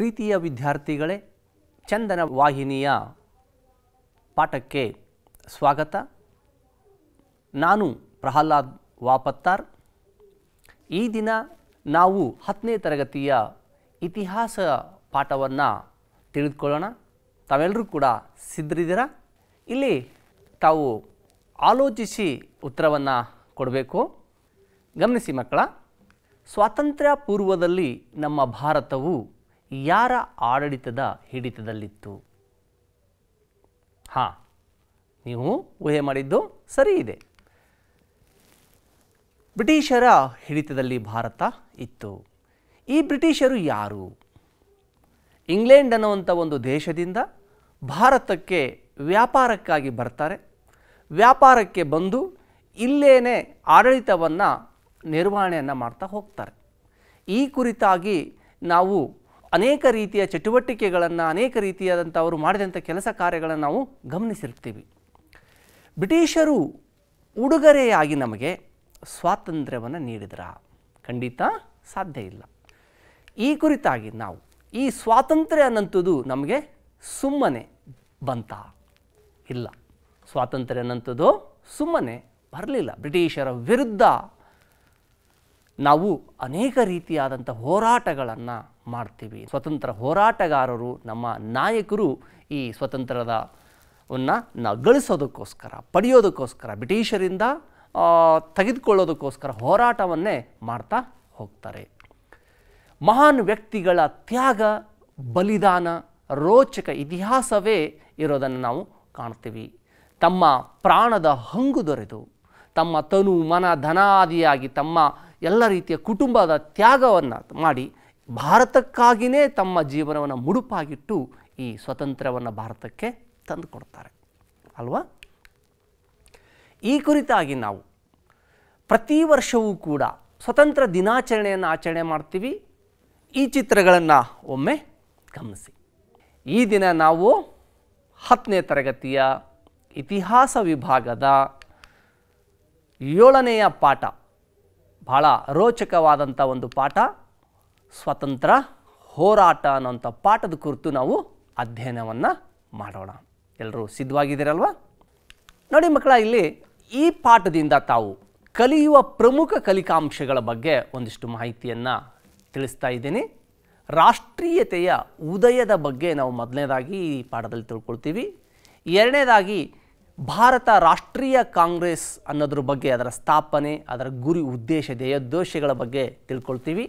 ಪ್ರೀತಿಯ ವಿದ್ಯಾರ್ಥಿಗಳೇ ಚಂದನ ವಾಹಿನಿಯ ಪಾಠಕ್ಕೆ ಸ್ವಾಗತ ನಾನು ಪ್ರಹ್ಲಾದ್ ವಾಪತ್ತಾರ್ ಈ ದಿನ ನಾವು ಹತ್ತನೇ ತರಗತಿಯ ಇತಿಹಾಸ ಪಾಠವನ್ನು ತಿಳಿದುಕೊಳ್ಳೋಣ ತಾವೆಲ್ಲರೂ ಕೂಡ ಸಿದ್ಧರಿದ್ದೀರಾ ಇಲ್ಲಿ ತಾವು ಆಲೋಚಿಸಿ ಉತ್ತರವನ್ನು ಕೊಡಬೇಕು ಗಮನಿಸಿ ಮಕ್ಕಳ ಸ್ವಾತಂತ್ರ್ಯ ಪೂರ್ವದಲ್ಲಿ ನಮ್ಮ ಭಾರತವು ಯಾರ ಆಡಳಿತದ ಹಿಡಿತದಲ್ಲಿತ್ತು ಹಾಂ ನೀವು ಊಹೆ ಮಾಡಿದ್ದು ಸರಿ ಇದೆ ಬ್ರಿಟಿಷರ ಹಿಡಿತದಲ್ಲಿ ಭಾರತ ಇತ್ತು ಈ ಬ್ರಿಟಿಷರು ಯಾರು ಇಂಗ್ಲೆಂಡ್ ಅನ್ನುವಂಥ ಒಂದು ದೇಶದಿಂದ ಭಾರತಕ್ಕೆ ವ್ಯಾಪಾರಕ್ಕಾಗಿ ಬರ್ತಾರೆ ವ್ಯಾಪಾರಕ್ಕೆ ಬಂದು ಇಲ್ಲೇನೆ ಆಡಳಿತವನ್ನು ನಿರ್ವಹಣೆಯನ್ನು ಮಾಡ್ತಾ ಹೋಗ್ತಾರೆ ಈ ಕುರಿತಾಗಿ ನಾವು ಅನೇಕ ರೀತಿಯ ಚಟುವಟಿಕೆಗಳನ್ನು ಅನೇಕ ರೀತಿಯಾದಂಥ ಅವರು ಮಾಡಿದಂಥ ಕೆಲಸ ಕಾರ್ಯಗಳನ್ನು ನಾವು ಗಮನಿಸಿರ್ತೀವಿ ಬ್ರಿಟಿಷರು ಉಡುಗೊರೆಯಾಗಿ ನಮಗೆ ಸ್ವಾತಂತ್ರ್ಯವನ್ನು ನೀಡಿದ್ರ ಖಂಡಿತ ಸಾಧ್ಯ ಇಲ್ಲ ಈ ಕುರಿತಾಗಿ ನಾವು ಈ ಸ್ವಾತಂತ್ರ್ಯ ಅನ್ನಂಥದ್ದು ನಮಗೆ ಸುಮ್ಮನೆ ಬಂತ ಇಲ್ಲ ಸ್ವಾತಂತ್ರ್ಯ ಅನ್ನಂಥದ್ದು ಸುಮ್ಮನೆ ಬರಲಿಲ್ಲ ಬ್ರಿಟಿಷರ ವಿರುದ್ಧ ನಾವು ಅನೇಕ ರೀತಿಯಾದಂಥ ಹೋರಾಟಗಳನ್ನು ಮಾಡ್ತೀವಿ ಸ್ವತಂತ್ರ ಹೋರಾಟಗಾರರು ನಮ್ಮ ನಾಯಕರು ಈ ಸ್ವತಂತ್ರದ ವನ್ನು ನಾವು ಗಳಿಸೋದಕ್ಕೋಸ್ಕರ ಪಡೆಯೋದಕ್ಕೋಸ್ಕರ ಬ್ರಿಟಿಷರಿಂದ ತೆಗೆದುಕೊಳ್ಳೋದಕ್ಕೋಸ್ಕರ ಹೋರಾಟವನ್ನೇ ಮಾಡ್ತಾ ಹೋಗ್ತಾರೆ ಮಹಾನ್ ವ್ಯಕ್ತಿಗಳ ತ್ಯಾಗ ಬಲಿದಾನ ರೋಚಕ ಇತಿಹಾಸವೇ ಇರೋದನ್ನು ನಾವು ಕಾಣ್ತೀವಿ ತಮ್ಮ ಪ್ರಾಣದ ಹಂಗು ದೊರೆದು ತಮ್ಮ ತನು ಮನ ಧನಾದಿಯಾಗಿ ತಮ್ಮ ಎಲ್ಲ ರೀತಿಯ ಕುಟುಂಬದ ತ್ಯಾಗವನ್ನು ಮಾಡಿ ಭಾರತಕ್ಕಾಗಿಯೇ ತಮ್ಮ ಜೀವನವನ್ನು ಮುಡುಪಾಗಿಟ್ಟು ಈ ಸ್ವತಂತ್ರವನ್ನು ಭಾರತಕ್ಕೆ ತಂದುಕೊಡ್ತಾರೆ ಅಲ್ವಾ ಈ ಕುರಿತಾಗಿ ನಾವು ಪ್ರತಿ ವರ್ಷವೂ ಕೂಡ ಸ್ವತಂತ್ರ ದಿನಾಚರಣೆಯನ್ನು ಆಚರಣೆ ಮಾಡ್ತೀವಿ ಈ ಚಿತ್ರಗಳನ್ನು ಒಮ್ಮೆ ಗಮನಿಸಿ ಈ ದಿನ ನಾವು ಹತ್ತನೇ ತರಗತಿಯ ಇತಿಹಾಸ ವಿಭಾಗದ ಏಳನೆಯ ಪಾಠ ಬಹಳ ರೋಚಕವಾದಂಥ ಒಂದು ಪಾಠ ಸ್ವತಂತ್ರ ಹೋರಾಟ ಅನ್ನೋಂಥ ಪಾಠದ ಕುರಿತು ನಾವು ಅಧ್ಯಯನವನ್ನು ಮಾಡೋಣ ಎಲ್ಲರೂ ಸಿದ್ಧವಾಗಿದ್ದೀರಲ್ವ ನೋಡಿ ಮಕ್ಕಳ ಇಲ್ಲಿ ಈ ಪಾಠದಿಂದ ತಾವು ಕಲಿಯುವ ಪ್ರಮುಖ ಕಲಿಕಾಂಶಗಳ ಬಗ್ಗೆ ಒಂದಿಷ್ಟು ಮಾಹಿತಿಯನ್ನು ತಿಳಿಸ್ತಾ ಇದ್ದೀನಿ ರಾಷ್ಟ್ರೀಯತೆಯ ಉದಯದ ಬಗ್ಗೆ ನಾವು ಮೊದಲನೇದಾಗಿ ಈ ಪಾಠದಲ್ಲಿ ತಿಳ್ಕೊಳ್ತೀವಿ ಎರಡನೇದಾಗಿ ಭಾರತ ರಾಷ್ಟ್ರೀಯ ಕಾಂಗ್ರೆಸ್ ಅನ್ನೋದ್ರ ಬಗ್ಗೆ ಅದರ ಸ್ಥಾಪನೆ ಅದರ ಗುರಿ ಉದ್ದೇಶ ಧ್ಯೇಯೋದ್ದೇಶಗಳ ಬಗ್ಗೆ ತಿಳ್ಕೊಳ್ತೀವಿ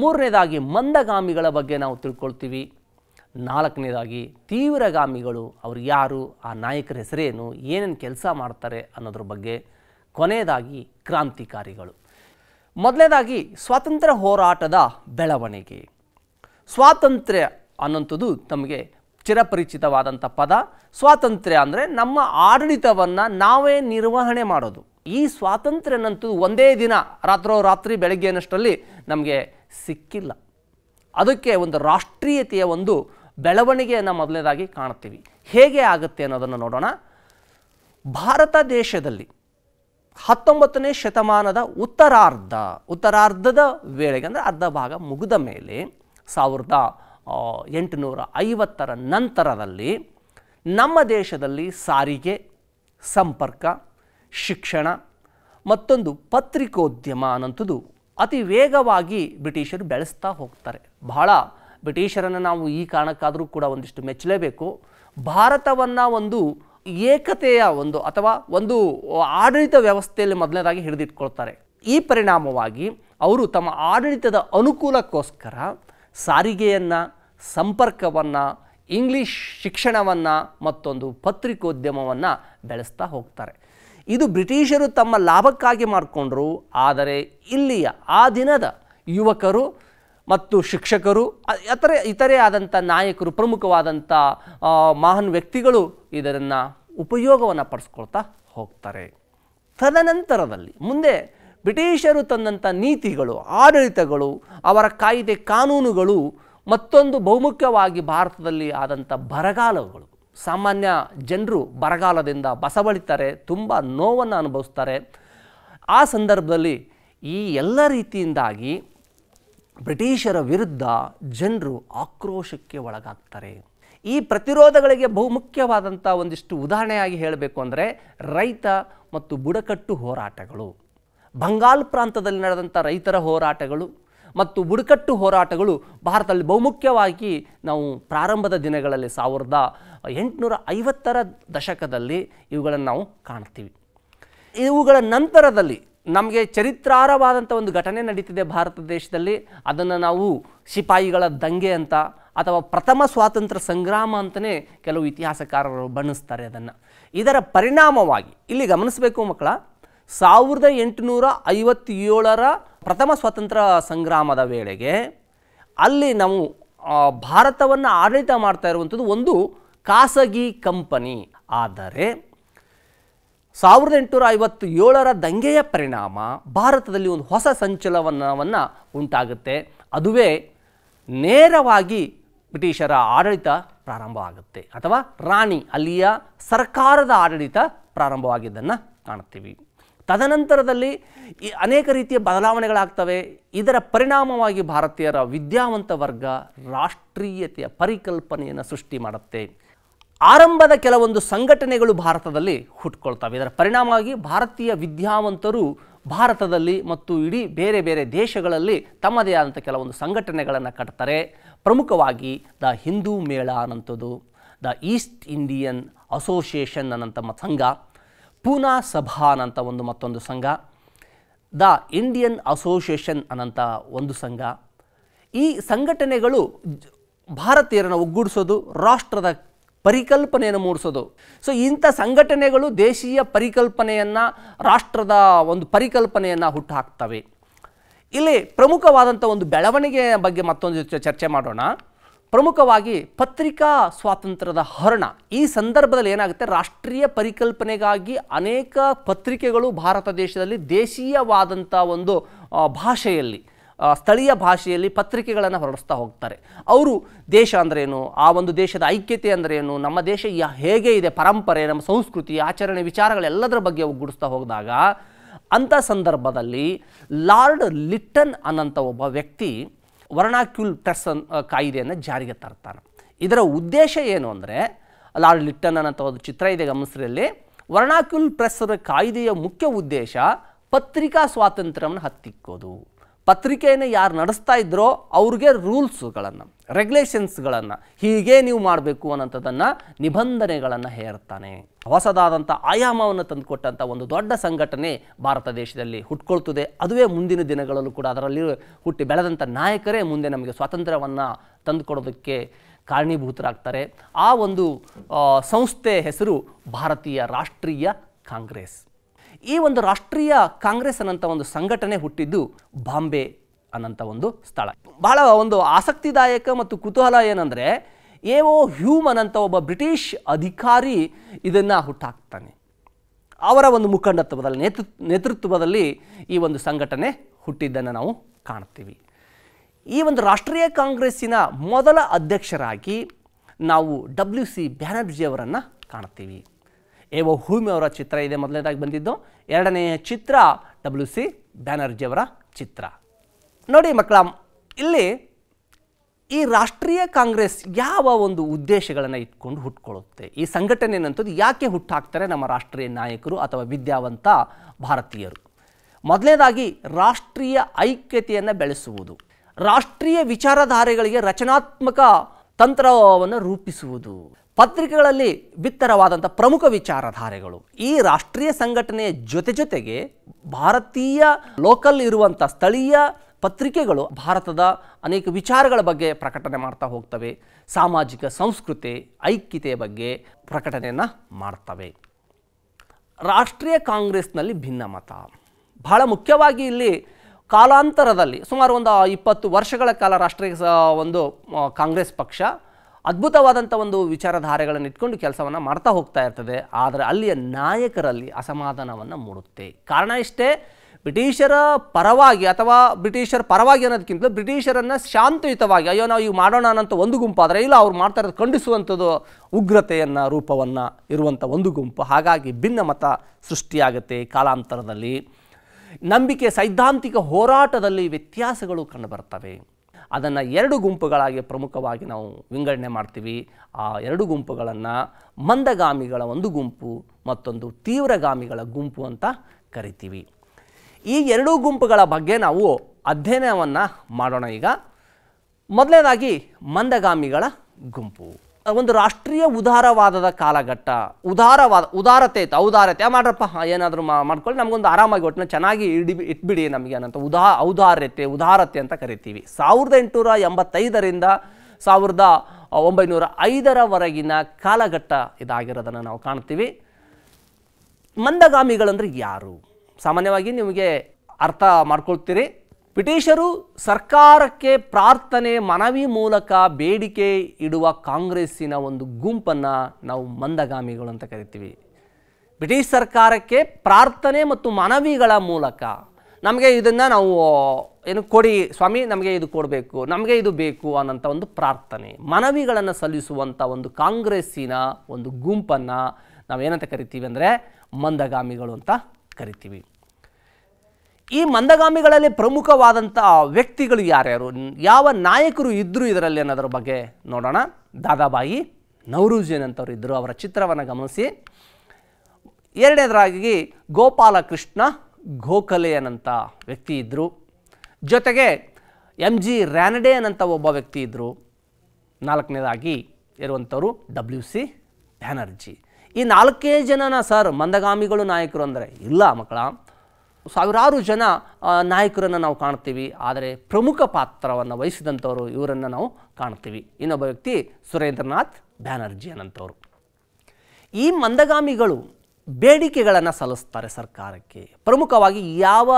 ಮೂರನೇದಾಗಿ ಮಂದಗಾಮಿಗಳ ಬಗ್ಗೆ ನಾವು ತಿಳ್ಕೊಳ್ತೀವಿ ನಾಲ್ಕನೇದಾಗಿ ತೀವ್ರಗಾಮಿಗಳು ಅವರು ಯಾರು ಆ ನಾಯಕರ ಹೆಸರೇನು ಏನೇನು ಕೆಲಸ ಮಾಡ್ತಾರೆ ಅನ್ನೋದ್ರ ಬಗ್ಗೆ ಕೊನೆಯದಾಗಿ ಕ್ರಾಂತಿಕಾರಿಗಳು ಮೊದಲನೇದಾಗಿ ಸ್ವಾತಂತ್ರ್ಯ ಹೋರಾಟದ ಬೆಳವಣಿಗೆ ಸ್ವಾತಂತ್ರ್ಯ ಅನ್ನೋಂಥದ್ದು ತಮಗೆ ಚಿರಪರಿಚಿತವಾದಂಥ ಪದ ಸ್ವಾತಂತ್ರ್ಯ ಅಂದರೆ ನಮ್ಮ ಆಡಳಿತವನ್ನು ನಾವೇ ನಿರ್ವಹಣೆ ಮಾಡೋದು ಈ ಸ್ವಾತಂತ್ರ್ಯನಂತೂ ಒಂದೇ ದಿನ ರಾತ್ರೋ ರಾತ್ರಿ ಬೆಳಗ್ಗೆನಷ್ಟರಲ್ಲಿ ನಮಗೆ ಸಿಕ್ಕಿಲ್ಲ ಅದಕ್ಕೆ ಒಂದು ರಾಷ್ಟ್ರೀಯತೆಯ ಒಂದು ಬೆಳವಣಿಗೆಯನ್ನು ಮೊದಲನೇದಾಗಿ ಕಾಣ್ತೀವಿ ಹೇಗೆ ಆಗುತ್ತೆ ಅನ್ನೋದನ್ನು ನೋಡೋಣ ಭಾರತ ದೇಶದಲ್ಲಿ ಹತ್ತೊಂಬತ್ತನೇ ಶತಮಾನದ ಉತ್ತರಾರ್ಧ ಉತ್ತರಾರ್ಧದ ವೇಳೆಗೆ ಅಂದರೆ ಅರ್ಧ ಭಾಗ ಮುಗಿದ ಮೇಲೆ ಸಾವಿರದ ಎಂಟುನೂರ ಐವತ್ತರ ನಂತರದಲ್ಲಿ ನಮ್ಮ ದೇಶದಲ್ಲಿ ಸಾರಿಗೆ ಸಂಪರ್ಕ ಶಿಕ್ಷಣ ಮತ್ತೊಂದು ಪತ್ರಿಕೋದ್ಯಮ ಅನ್ನಂಥದ್ದು ಅತಿ ವೇಗವಾಗಿ ಬ್ರಿಟಿಷರು ಬೆಳೆಸ್ತಾ ಹೋಗ್ತಾರೆ ಬಹಳ ಬ್ರಿಟಿಷರನ್ನು ನಾವು ಈ ಕಾರಣಕ್ಕಾದರೂ ಕೂಡ ಒಂದಿಷ್ಟು ಮೆಚ್ಚಲೇಬೇಕು ಭಾರತವನ್ನು ಒಂದು ಏಕತೆಯ ಒಂದು ಅಥವಾ ಒಂದು ಆಡಳಿತ ವ್ಯವಸ್ಥೆಯಲ್ಲಿ ಮೊದಲನೇದಾಗಿ ಹಿಡಿದಿಟ್ಕೊಳ್ತಾರೆ ಈ ಪರಿಣಾಮವಾಗಿ ಅವರು ತಮ್ಮ ಆಡಳಿತದ ಅನುಕೂಲಕ್ಕೋಸ್ಕರ ಸಾರಿಗೆಯನ್ನು ಸಂಪರ್ಕವನ್ನು ಇಂಗ್ಲೀಷ್ ಶಿಕ್ಷಣವನ್ನು ಮತ್ತೊಂದು ಪತ್ರಿಕೋದ್ಯಮವನ್ನು ಬೆಳೆಸ್ತಾ ಹೋಗ್ತಾರೆ ಇದು ಬ್ರಿಟಿಷರು ತಮ್ಮ ಲಾಭಕ್ಕಾಗಿ ಮಾಡಿಕೊಂಡ್ರು ಆದರೆ ಇಲ್ಲಿಯ ಆ ದಿನದ ಯುವಕರು ಮತ್ತು ಶಿಕ್ಷಕರು ಅತರೆ ಇತರೆ ಆದಂಥ ನಾಯಕರು ಪ್ರಮುಖವಾದಂಥ ಮಹಾನ್ ವ್ಯಕ್ತಿಗಳು ಇದನ್ನು ಉಪಯೋಗವನ್ನು ಪಡಿಸ್ಕೊಳ್ತಾ ಹೋಗ್ತಾರೆ ತದನಂತರದಲ್ಲಿ ಮುಂದೆ ಬ್ರಿಟಿಷರು ತಂದಂಥ ನೀತಿಗಳು ಆಡಳಿತಗಳು ಅವರ ಕಾಯ್ದೆ ಕಾನೂನುಗಳು ಮತ್ತೊಂದು ಬಹುಮುಖ್ಯವಾಗಿ ಭಾರತದಲ್ಲಿ ಆದಂಥ ಬರಗಾಲಗಳು ಸಾಮಾನ್ಯ ಜನರು ಬರಗಾಲದಿಂದ ಬಸವಳಿತಾರೆ ತುಂಬ ನೋವನ್ನು ಅನುಭವಿಸ್ತಾರೆ ಆ ಸಂದರ್ಭದಲ್ಲಿ ಈ ಎಲ್ಲ ರೀತಿಯಿಂದಾಗಿ ಬ್ರಿಟಿಷರ ವಿರುದ್ಧ ಜನರು ಆಕ್ರೋಶಕ್ಕೆ ಒಳಗಾಗ್ತಾರೆ ಈ ಪ್ರತಿರೋಧಗಳಿಗೆ ಬಹುಮುಖ್ಯವಾದಂಥ ಒಂದಿಷ್ಟು ಉದಾಹರಣೆಯಾಗಿ ಹೇಳಬೇಕು ಅಂದರೆ ರೈತ ಮತ್ತು ಬುಡಕಟ್ಟು ಹೋರಾಟಗಳು ಬಂಗಾಲ್ ಪ್ರಾಂತದಲ್ಲಿ ನಡೆದಂಥ ರೈತರ ಹೋರಾಟಗಳು ಮತ್ತು ಬುಡಕಟ್ಟು ಹೋರಾಟಗಳು ಭಾರತದಲ್ಲಿ ಬಹುಮುಖ್ಯವಾಗಿ ನಾವು ಪ್ರಾರಂಭದ ದಿನಗಳಲ್ಲಿ ಸಾವಿರದ ಎಂಟುನೂರ ಐವತ್ತರ ದಶಕದಲ್ಲಿ ಇವುಗಳನ್ನು ನಾವು ಕಾಣ್ತೀವಿ ಇವುಗಳ ನಂತರದಲ್ಲಿ ನಮಗೆ ಚರಿತ್ರಾರವಾದಂಥ ಒಂದು ಘಟನೆ ನಡೀತಿದೆ ಭಾರತ ದೇಶದಲ್ಲಿ ಅದನ್ನು ನಾವು ಸಿಪಾಯಿಗಳ ದಂಗೆ ಅಂತ ಅಥವಾ ಪ್ರಥಮ ಸ್ವಾತಂತ್ರ್ಯ ಸಂಗ್ರಾಮ ಅಂತಲೇ ಕೆಲವು ಇತಿಹಾಸಕಾರರು ಬಣ್ಣಿಸ್ತಾರೆ ಅದನ್ನು ಇದರ ಪರಿಣಾಮವಾಗಿ ಇಲ್ಲಿ ಗಮನಿಸಬೇಕು ಮಕ್ಕಳ ಸಾವಿರದ ಎಂಟುನೂರ ಐವತ್ತೇಳರ ಪ್ರಥಮ ಸ್ವಾತಂತ್ರ್ಯ ಸಂಗ್ರಾಮದ ವೇಳೆಗೆ ಅಲ್ಲಿ ನಾವು ಭಾರತವನ್ನು ಆಡಳಿತ ಮಾಡ್ತಾ ಇರುವಂಥದ್ದು ಒಂದು ಖಾಸಗಿ ಕಂಪನಿ ಆದರೆ ಸಾವಿರದ ಎಂಟುನೂರ ಐವತ್ತು ಏಳರ ದಂಗೆಯ ಪರಿಣಾಮ ಭಾರತದಲ್ಲಿ ಒಂದು ಹೊಸ ಸಂಚಲನವನ್ನು ಉಂಟಾಗುತ್ತೆ ಅದುವೇ ನೇರವಾಗಿ ಬ್ರಿಟಿಷರ ಆಡಳಿತ ಪ್ರಾರಂಭ ಆಗುತ್ತೆ ಅಥವಾ ರಾಣಿ ಅಲ್ಲಿಯ ಸರ್ಕಾರದ ಆಡಳಿತ ಪ್ರಾರಂಭವಾಗಿದ್ದನ್ನು ಕಾಣ್ತೀವಿ ತದನಂತರದಲ್ಲಿ ಈ ಅನೇಕ ರೀತಿಯ ಬದಲಾವಣೆಗಳಾಗ್ತವೆ ಇದರ ಪರಿಣಾಮವಾಗಿ ಭಾರತೀಯರ ವಿದ್ಯಾವಂತ ವರ್ಗ ರಾಷ್ಟ್ರೀಯತೆಯ ಪರಿಕಲ್ಪನೆಯನ್ನು ಸೃಷ್ಟಿ ಮಾಡುತ್ತೆ ಆರಂಭದ ಕೆಲವೊಂದು ಸಂಘಟನೆಗಳು ಭಾರತದಲ್ಲಿ ಹುಟ್ಕೊಳ್ತವೆ ಇದರ ಪರಿಣಾಮವಾಗಿ ಭಾರತೀಯ ವಿದ್ಯಾವಂತರು ಭಾರತದಲ್ಲಿ ಮತ್ತು ಇಡೀ ಬೇರೆ ಬೇರೆ ದೇಶಗಳಲ್ಲಿ ತಮ್ಮದೇ ಆದಂಥ ಕೆಲವೊಂದು ಸಂಘಟನೆಗಳನ್ನು ಕಟ್ತಾರೆ ಪ್ರಮುಖವಾಗಿ ದ ಹಿಂದೂ ಮೇಳ ಅನ್ನಂಥದ್ದು ದ ಈಸ್ಟ್ ಇಂಡಿಯನ್ ಅಸೋಸಿಯೇಷನ್ ಅನ್ನಂಥ ಸಂಘ ಪೂನಾ ಸಭಾ ಅಂತ ಒಂದು ಮತ್ತೊಂದು ಸಂಘ ದ ಇಂಡಿಯನ್ ಅಸೋಸಿಯೇಷನ್ ಅನ್ನಂಥ ಒಂದು ಸಂಘ ಈ ಸಂಘಟನೆಗಳು ಭಾರತೀಯರನ್ನು ಒಗ್ಗೂಡಿಸೋದು ರಾಷ್ಟ್ರದ ಪರಿಕಲ್ಪನೆಯನ್ನು ಮೂಡಿಸೋದು ಸೊ ಇಂಥ ಸಂಘಟನೆಗಳು ದೇಶೀಯ ಪರಿಕಲ್ಪನೆಯನ್ನು ರಾಷ್ಟ್ರದ ಒಂದು ಪರಿಕಲ್ಪನೆಯನ್ನು ಹುಟ್ಟುಹಾಕ್ತವೆ ಇಲ್ಲಿ ಪ್ರಮುಖವಾದಂಥ ಒಂದು ಬೆಳವಣಿಗೆಯ ಬಗ್ಗೆ ಮತ್ತೊಂದು ಚರ್ಚೆ ಮಾಡೋಣ ಪ್ರಮುಖವಾಗಿ ಪತ್ರಿಕಾ ಸ್ವಾತಂತ್ರ್ಯದ ಹರಣ ಈ ಸಂದರ್ಭದಲ್ಲಿ ಏನಾಗುತ್ತೆ ರಾಷ್ಟ್ರೀಯ ಪರಿಕಲ್ಪನೆಗಾಗಿ ಅನೇಕ ಪತ್ರಿಕೆಗಳು ಭಾರತ ದೇಶದಲ್ಲಿ ದೇಶೀಯವಾದಂಥ ಒಂದು ಭಾಷೆಯಲ್ಲಿ ಸ್ಥಳೀಯ ಭಾಷೆಯಲ್ಲಿ ಪತ್ರಿಕೆಗಳನ್ನು ಹೊರಡಿಸ್ತಾ ಹೋಗ್ತಾರೆ ಅವರು ದೇಶ ಅಂದ್ರೇನು ಆ ಒಂದು ದೇಶದ ಐಕ್ಯತೆ ಅಂದ್ರೇನು ನಮ್ಮ ದೇಶ ಹೇಗೆ ಇದೆ ಪರಂಪರೆ ನಮ್ಮ ಸಂಸ್ಕೃತಿ ಆಚರಣೆ ವಿಚಾರಗಳೆಲ್ಲದರ ಬಗ್ಗೆ ಒಗ್ಗೂಡಿಸ್ತಾ ಹೋದಾಗ ಅಂಥ ಸಂದರ್ಭದಲ್ಲಿ ಲಾರ್ಡ್ ಲಿಟ್ಟನ್ ಅನ್ನಂಥ ಒಬ್ಬ ವ್ಯಕ್ತಿ ವರ್ಣಾಕ್ಯುಲ್ ಪ್ರೆಸ್ ಕಾಯಿದೆಯನ್ನು ಕಾಯ್ದೆಯನ್ನು ಜಾರಿಗೆ ತರ್ತಾನೆ ಇದರ ಉದ್ದೇಶ ಏನು ಅಂದರೆ ಲಾರ್ಡ್ ಲಿಟ್ಟನ್ ಅನ್ನೋ ಒಂದು ಚಿತ್ರ ಇದೆ ಗಮನಿಸಿದಲ್ಲಿ ವರ್ಣಾಕ್ಯುಲ್ ಪ್ರೆಸ್ ಕಾಯ್ದೆಯ ಮುಖ್ಯ ಉದ್ದೇಶ ಪತ್ರಿಕಾ ಸ್ವಾತಂತ್ರ್ಯವನ್ನು ಹತ್ತಿಕ್ಕೋದು ಪತ್ರಿಕೆಯನ್ನು ಯಾರು ನಡೆಸ್ತಾ ಇದ್ದರೋ ಅವ್ರಿಗೆ ರೂಲ್ಸ್ಗಳನ್ನು ರೆಗ್ಯುಲೇಷನ್ಸ್ಗಳನ್ನು ಹೀಗೆ ನೀವು ಮಾಡಬೇಕು ಅನ್ನೋಂಥದ್ದನ್ನು ನಿಬಂಧನೆಗಳನ್ನು ಹೇರ್ತಾನೆ ಹೊಸದಾದಂಥ ಆಯಾಮವನ್ನು ತಂದುಕೊಟ್ಟಂಥ ಒಂದು ದೊಡ್ಡ ಸಂಘಟನೆ ಭಾರತ ದೇಶದಲ್ಲಿ ಹುಟ್ಕೊಳ್ತದೆ ಅದುವೇ ಮುಂದಿನ ದಿನಗಳಲ್ಲೂ ಕೂಡ ಅದರಲ್ಲಿ ಹುಟ್ಟಿ ಬೆಳೆದಂಥ ನಾಯಕರೇ ಮುಂದೆ ನಮಗೆ ಸ್ವಾತಂತ್ರ್ಯವನ್ನು ತಂದುಕೊಡೋದಕ್ಕೆ ಕಾರಣೀಭೂತರಾಗ್ತಾರೆ ಆ ಒಂದು ಸಂಸ್ಥೆ ಹೆಸರು ಭಾರತೀಯ ರಾಷ್ಟ್ರೀಯ ಕಾಂಗ್ರೆಸ್ ಈ ಒಂದು ರಾಷ್ಟ್ರೀಯ ಕಾಂಗ್ರೆಸ್ ಅನ್ನಂಥ ಒಂದು ಸಂಘಟನೆ ಹುಟ್ಟಿದ್ದು ಬಾಂಬೆ ಅನ್ನಂಥ ಒಂದು ಸ್ಥಳ ಬಹಳ ಒಂದು ಆಸಕ್ತಿದಾಯಕ ಮತ್ತು ಕುತೂಹಲ ಏನಂದರೆ ಓ ಹ್ಯೂಮ್ ಅನ್ನಂಥ ಒಬ್ಬ ಬ್ರಿಟಿಷ್ ಅಧಿಕಾರಿ ಇದನ್ನು ಹುಟ್ಟಾಕ್ತಾನೆ ಅವರ ಒಂದು ಮುಖಂಡತ್ವದಲ್ಲಿ ನೇತೃ ನೇತೃತ್ವದಲ್ಲಿ ಈ ಒಂದು ಸಂಘಟನೆ ಹುಟ್ಟಿದ್ದನ್ನು ನಾವು ಕಾಣ್ತೀವಿ ಈ ಒಂದು ರಾಷ್ಟ್ರೀಯ ಕಾಂಗ್ರೆಸ್ಸಿನ ಮೊದಲ ಅಧ್ಯಕ್ಷರಾಗಿ ನಾವು ಡಬ್ಲ್ಯೂ ಸಿ ಬ್ಯಾನರ್ಜಿಯವರನ್ನು ಕಾಣ್ತೀವಿ ಎ ಹೂಮಿ ಅವರ ಚಿತ್ರ ಇದೆ ಮೊದಲನೇದಾಗಿ ಬಂದಿದ್ದು ಎರಡನೆಯ ಚಿತ್ರ ಡಬ್ಲ್ಯೂ ಸಿ ಬ್ಯಾನರ್ಜಿಯವರ ಚಿತ್ರ ನೋಡಿ ಮಕ್ಕಳ ಇಲ್ಲಿ ಈ ರಾಷ್ಟ್ರೀಯ ಕಾಂಗ್ರೆಸ್ ಯಾವ ಒಂದು ಉದ್ದೇಶಗಳನ್ನು ಇಟ್ಕೊಂಡು ಹುಟ್ಕೊಳ್ಳುತ್ತೆ ಈ ಸಂಘಟನೆ ಅನ್ನೋದು ಯಾಕೆ ಹುಟ್ಟಾಕ್ತಾರೆ ನಮ್ಮ ರಾಷ್ಟ್ರೀಯ ನಾಯಕರು ಅಥವಾ ವಿದ್ಯಾವಂತ ಭಾರತೀಯರು ಮೊದಲನೇದಾಗಿ ರಾಷ್ಟ್ರೀಯ ಐಕ್ಯತೆಯನ್ನು ಬೆಳೆಸುವುದು ರಾಷ್ಟ್ರೀಯ ವಿಚಾರಧಾರೆಗಳಿಗೆ ರಚನಾತ್ಮಕ ತಂತ್ರವನ್ನು ರೂಪಿಸುವುದು ಪತ್ರಿಕೆಗಳಲ್ಲಿ ಬಿತ್ತರವಾದಂಥ ಪ್ರಮುಖ ವಿಚಾರಧಾರೆಗಳು ಈ ರಾಷ್ಟ್ರೀಯ ಸಂಘಟನೆಯ ಜೊತೆ ಜೊತೆಗೆ ಭಾರತೀಯ ಲೋಕಲ್ ಇರುವಂಥ ಸ್ಥಳೀಯ ಪತ್ರಿಕೆಗಳು ಭಾರತದ ಅನೇಕ ವಿಚಾರಗಳ ಬಗ್ಗೆ ಪ್ರಕಟಣೆ ಮಾಡ್ತಾ ಹೋಗ್ತವೆ ಸಾಮಾಜಿಕ ಸಂಸ್ಕೃತಿ ಐಕ್ಯತೆಯ ಬಗ್ಗೆ ಪ್ರಕಟಣೆಯನ್ನು ಮಾಡ್ತವೆ ರಾಷ್ಟ್ರೀಯ ಕಾಂಗ್ರೆಸ್ನಲ್ಲಿ ಭಿನ್ನಮತ ಬಹಳ ಮುಖ್ಯವಾಗಿ ಇಲ್ಲಿ ಕಾಲಾಂತರದಲ್ಲಿ ಸುಮಾರು ಒಂದು ಇಪ್ಪತ್ತು ವರ್ಷಗಳ ಕಾಲ ರಾಷ್ಟ್ರೀಯ ಒಂದು ಕಾಂಗ್ರೆಸ್ ಪಕ್ಷ ಅದ್ಭುತವಾದಂಥ ಒಂದು ವಿಚಾರಧಾರೆಗಳನ್ನು ಇಟ್ಕೊಂಡು ಕೆಲಸವನ್ನು ಮಾಡ್ತಾ ಹೋಗ್ತಾ ಇರ್ತದೆ ಆದರೆ ಅಲ್ಲಿಯ ನಾಯಕರಲ್ಲಿ ಅಸಮಾಧಾನವನ್ನು ಮೂಡುತ್ತೆ ಕಾರಣ ಇಷ್ಟೇ ಬ್ರಿಟಿಷರ ಪರವಾಗಿ ಅಥವಾ ಬ್ರಿಟಿಷರ ಪರವಾಗಿ ಅನ್ನೋದಕ್ಕಿಂತ ಬ್ರಿಟಿಷರನ್ನು ಶಾಂತಿಯುತವಾಗಿ ಅಯ್ಯೋ ನಾವು ಇವು ಮಾಡೋಣ ಅನ್ನೋಂಥ ಒಂದು ಗುಂಪಾದರೆ ಇಲ್ಲ ಅವ್ರು ಮಾಡ್ತಾ ಇರೋದು ಖಂಡಿಸುವಂಥದ್ದು ಉಗ್ರತೆಯನ್ನು ರೂಪವನ್ನು ಇರುವಂಥ ಒಂದು ಗುಂಪು ಹಾಗಾಗಿ ಭಿನ್ನ ಮತ ಸೃಷ್ಟಿಯಾಗುತ್ತೆ ಕಾಲಾಂತರದಲ್ಲಿ ನಂಬಿಕೆ ಸೈದ್ಧಾಂತಿಕ ಹೋರಾಟದಲ್ಲಿ ವ್ಯತ್ಯಾಸಗಳು ಕಂಡುಬರ್ತವೆ ಅದನ್ನು ಎರಡು ಗುಂಪುಗಳಾಗಿ ಪ್ರಮುಖವಾಗಿ ನಾವು ವಿಂಗಡಣೆ ಮಾಡ್ತೀವಿ ಆ ಎರಡು ಗುಂಪುಗಳನ್ನು ಮಂದಗಾಮಿಗಳ ಒಂದು ಗುಂಪು ಮತ್ತೊಂದು ತೀವ್ರಗಾಮಿಗಳ ಗುಂಪು ಅಂತ ಕರಿತೀವಿ ಈ ಎರಡೂ ಗುಂಪುಗಳ ಬಗ್ಗೆ ನಾವು ಅಧ್ಯಯನವನ್ನು ಮಾಡೋಣ ಈಗ ಮೊದಲನೇದಾಗಿ ಮಂದಗಾಮಿಗಳ ಗುಂಪು ಒಂದು ರಾಷ್ಟ್ರೀಯ ಉದಾರವಾದದ ಕಾಲಘಟ್ಟ ಉದಾರವಾದ ಉದಾರತೆ ಇತ್ತು ಔದಾರತೆ ಮಾಡ್ರಪ್ಪ ಏನಾದರೂ ಮಾಡ್ಕೊಳ್ಳಿ ನಮಗೊಂದು ಆರಾಮಾಗಿ ಒಟ್ಟಿನ ಚೆನ್ನಾಗಿ ಇಡಿ ಇಟ್ಬಿಡಿ ನಮಗೆ ಅನ್ನಂತ ಉದಾ ಔದಾರ್ಯತೆ ಉದಾರತೆ ಅಂತ ಕರಿತೀವಿ ಸಾವಿರದ ಎಂಟುನೂರ ಎಂಬತ್ತೈದರಿಂದ ಸಾವಿರದ ಒಂಬೈನೂರ ಐದರವರೆಗಿನ ಕಾಲಘಟ್ಟ ಇದಾಗಿರೋದನ್ನು ನಾವು ಕಾಣ್ತೀವಿ ಮಂದಗಾಮಿಗಳಂದ್ರೆ ಯಾರು ಸಾಮಾನ್ಯವಾಗಿ ನಿಮಗೆ ಅರ್ಥ ಮಾಡ್ಕೊಳ್ತೀರಿ ಬ್ರಿಟಿಷರು ಸರ್ಕಾರಕ್ಕೆ ಪ್ರಾರ್ಥನೆ ಮನವಿ ಮೂಲಕ ಬೇಡಿಕೆ ಇಡುವ ಕಾಂಗ್ರೆಸ್ಸಿನ ಒಂದು ಗುಂಪನ್ನು ನಾವು ಮಂದಗಾಮಿಗಳು ಅಂತ ಕರಿತೀವಿ ಬ್ರಿಟಿಷ್ ಸರ್ಕಾರಕ್ಕೆ ಪ್ರಾರ್ಥನೆ ಮತ್ತು ಮನವಿಗಳ ಮೂಲಕ ನಮಗೆ ಇದನ್ನು ನಾವು ಏನು ಕೊಡಿ ಸ್ವಾಮಿ ನಮಗೆ ಇದು ಕೊಡಬೇಕು ನಮಗೆ ಇದು ಬೇಕು ಅನ್ನೋಂಥ ಒಂದು ಪ್ರಾರ್ಥನೆ ಮನವಿಗಳನ್ನು ಸಲ್ಲಿಸುವಂಥ ಒಂದು ಕಾಂಗ್ರೆಸ್ಸಿನ ಒಂದು ಗುಂಪನ್ನು ನಾವೇನಂತ ಕರಿತೀವಿ ಅಂದರೆ ಮಂದಗಾಮಿಗಳು ಅಂತ ಕರಿತೀವಿ ಈ ಮಂದಗಾಮಿಗಳಲ್ಲಿ ಪ್ರಮುಖವಾದಂಥ ವ್ಯಕ್ತಿಗಳು ಯಾರ್ಯಾರು ಯಾವ ನಾಯಕರು ಇದ್ದರು ಇದರಲ್ಲಿ ಅನ್ನೋದ್ರ ಬಗ್ಗೆ ನೋಡೋಣ ದಾದಾಬಾಯಿ ನವರೂಜಿಯನ್ ಅಂತವ್ರು ಇದ್ದರು ಅವರ ಚಿತ್ರವನ್ನು ಗಮನಿಸಿ ಎರಡನೇದಾಗಿ ಗೋಪಾಲಕೃಷ್ಣ ಅನ್ನಂಥ ವ್ಯಕ್ತಿ ಇದ್ದರು ಜೊತೆಗೆ ಎಂ ಜಿ ರ್ಯಾನಡೆ ಅನ್ನಂಥ ಒಬ್ಬ ವ್ಯಕ್ತಿ ಇದ್ದರು ನಾಲ್ಕನೇದಾಗಿ ಇರುವಂಥವ್ರು ಡಬ್ಲ್ಯೂ ಸಿ ಬ್ಯಾನರ್ಜಿ ಈ ನಾಲ್ಕೇ ಜನನ ಸರ್ ಮಂದಗಾಮಿಗಳು ನಾಯಕರು ಅಂದರೆ ಇಲ್ಲ ಮಕ್ಕಳ ಸಾವಿರಾರು ಜನ ನಾಯಕರನ್ನು ನಾವು ಕಾಣ್ತೀವಿ ಆದರೆ ಪ್ರಮುಖ ಪಾತ್ರವನ್ನು ವಹಿಸಿದಂಥವರು ಇವರನ್ನು ನಾವು ಕಾಣ್ತೀವಿ ಇನ್ನೊಬ್ಬ ವ್ಯಕ್ತಿ ಸುರೇಂದ್ರನಾಥ್ ಬ್ಯಾನರ್ಜಿ ಅನ್ನಂಥವ್ರು ಈ ಮಂದಗಾಮಿಗಳು ಬೇಡಿಕೆಗಳನ್ನು ಸಲ್ಲಿಸ್ತಾರೆ ಸರ್ಕಾರಕ್ಕೆ ಪ್ರಮುಖವಾಗಿ ಯಾವ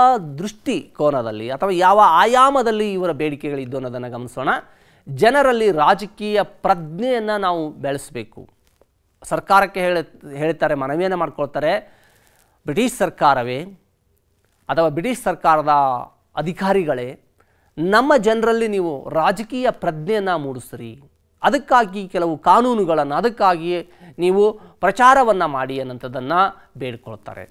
ದೃಷ್ಟಿಕೋನದಲ್ಲಿ ಅಥವಾ ಯಾವ ಆಯಾಮದಲ್ಲಿ ಇವರ ಬೇಡಿಕೆಗಳಿದ್ದು ಅನ್ನೋದನ್ನು ಗಮನಿಸೋಣ ಜನರಲ್ಲಿ ರಾಜಕೀಯ ಪ್ರಜ್ಞೆಯನ್ನು ನಾವು ಬೆಳೆಸಬೇಕು ಸರ್ಕಾರಕ್ಕೆ ಹೇಳ ಹೇಳ್ತಾರೆ ಮನವಿಯನ್ನು ಮಾಡ್ಕೊಳ್ತಾರೆ ಬ್ರಿಟಿಷ್ ಸರ್ಕಾರವೇ ಅಥವಾ ಬ್ರಿಟಿಷ್ ಸರ್ಕಾರದ ಅಧಿಕಾರಿಗಳೇ ನಮ್ಮ ಜನರಲ್ಲಿ ನೀವು ರಾಜಕೀಯ ಪ್ರಜ್ಞೆಯನ್ನು ಮೂಡಿಸ್ರಿ ಅದಕ್ಕಾಗಿ ಕೆಲವು ಕಾನೂನುಗಳನ್ನು ಅದಕ್ಕಾಗಿಯೇ ನೀವು ಪ್ರಚಾರವನ್ನು ಮಾಡಿ ಅನ್ನೋಂಥದ್ದನ್ನು ಬೇಡ್ಕೊಳ್ತಾರೆ